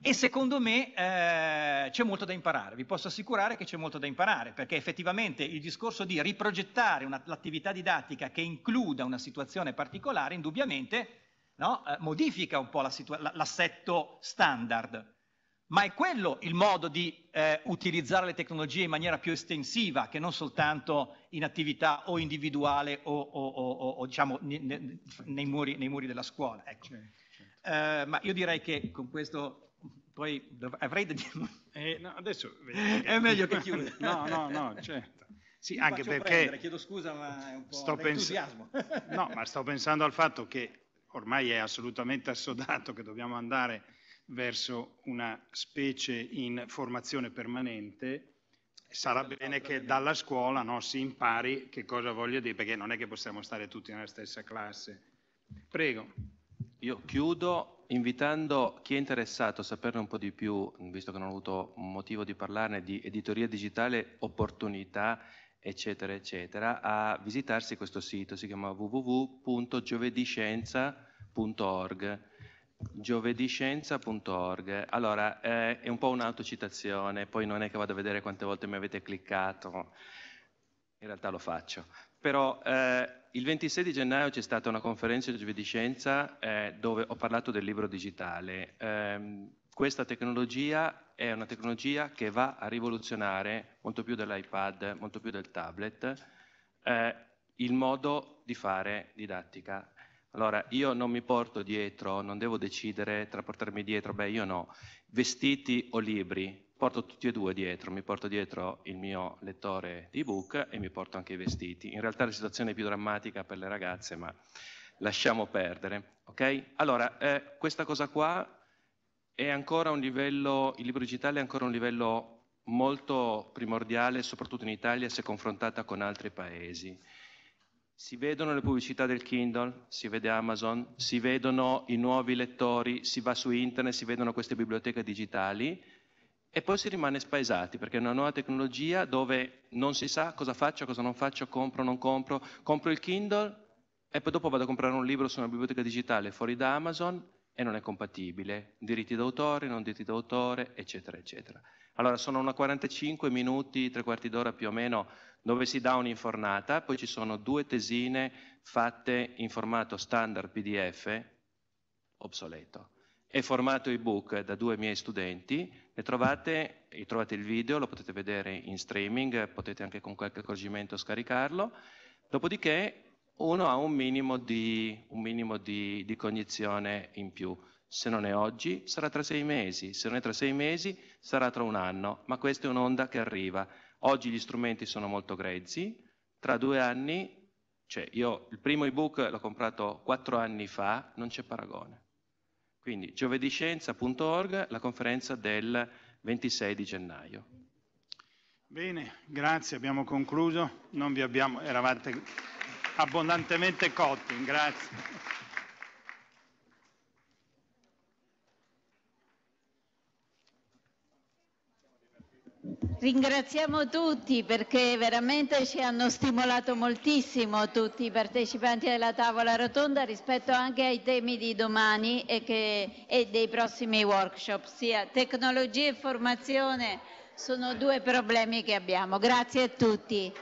E secondo me eh, c'è molto da imparare, vi posso assicurare che c'è molto da imparare, perché effettivamente il discorso di riprogettare una, l'attività didattica che includa una situazione particolare, indubbiamente no, eh, modifica un po' la situa- l'assetto standard. Ma è quello il modo di eh, utilizzare le tecnologie in maniera più estensiva che non soltanto in attività o individuale o, o, o, o diciamo ne, ne, nei, muri, nei, muri, della scuola. Ecco. Certo, certo. ma io direi che con questo poi dov- avrei da dire... Eh, no, adesso... è meglio che chiuda. no, no, no, certo. Sì, Mi anche perché... Prendere, chiedo scusa, ma è un po' sto pens- no, ma sto pensando al fatto che ormai è assolutamente assodato che dobbiamo andare verso una specie in formazione permanente, sarà bene che dalla scuola no, si impari che cosa voglio dire, perché non è che possiamo stare tutti nella stessa classe. Prego. Io chiudo invitando chi è interessato a saperne un po' di più, visto che non ho avuto motivo di parlarne, di editoria digitale, opportunità, eccetera, eccetera, a visitarsi questo sito, si chiama www.giovediscienza.org giovediscienza.org. Allora, eh, è un po' un'autocitazione, poi non è che vado a vedere quante volte mi avete cliccato, in realtà lo faccio. Però eh, il 26 di gennaio c'è stata una conferenza di giovediscienza eh, dove ho parlato del libro digitale. Ehm, questa tecnologia è una tecnologia che va a rivoluzionare molto più dell'iPad, molto più del tablet, eh, il modo di fare didattica allora, io non mi porto dietro, non devo decidere tra portarmi dietro, beh, io no, vestiti o libri, porto tutti e due dietro, mi porto dietro il mio lettore di ebook e mi porto anche i vestiti. In realtà la situazione è più drammatica per le ragazze, ma lasciamo perdere, ok? Allora, eh, questa cosa qua è ancora un livello, il libro digitale è ancora un livello molto primordiale, soprattutto in Italia, se confrontata con altri paesi. Si vedono le pubblicità del Kindle, si vede Amazon, si vedono i nuovi lettori, si va su internet, si vedono queste biblioteche digitali e poi si rimane spaesati perché è una nuova tecnologia dove non si sa cosa faccio, cosa non faccio, compro, non compro, compro il Kindle e poi dopo vado a comprare un libro su una biblioteca digitale fuori da Amazon e non è compatibile, diritti d'autore, non diritti d'autore, eccetera, eccetera. Allora sono una 45 minuti, tre quarti d'ora più o meno, dove si dà un'infornata, poi ci sono due tesine fatte in formato standard PDF, obsoleto, e formato ebook da due miei studenti, ne trovate, trovate il video, lo potete vedere in streaming, potete anche con qualche accorgimento scaricarlo, dopodiché uno ha un minimo di, un minimo di, di cognizione in più. Se non è oggi, sarà tra sei mesi, se non è tra sei mesi, sarà tra un anno, ma questa è un'onda che arriva. Oggi gli strumenti sono molto grezzi, tra due anni, cioè io il primo ebook l'ho comprato quattro anni fa, non c'è paragone. Quindi giovedicenza.org, la conferenza del 26 di gennaio. Bene, grazie, abbiamo concluso, non vi abbiamo, eravate abbondantemente cotti, grazie. Ringraziamo tutti perché veramente ci hanno stimolato moltissimo tutti i partecipanti della tavola rotonda rispetto anche ai temi di domani e, che, e dei prossimi workshop, sia tecnologia e formazione sono due problemi che abbiamo. Grazie a tutti.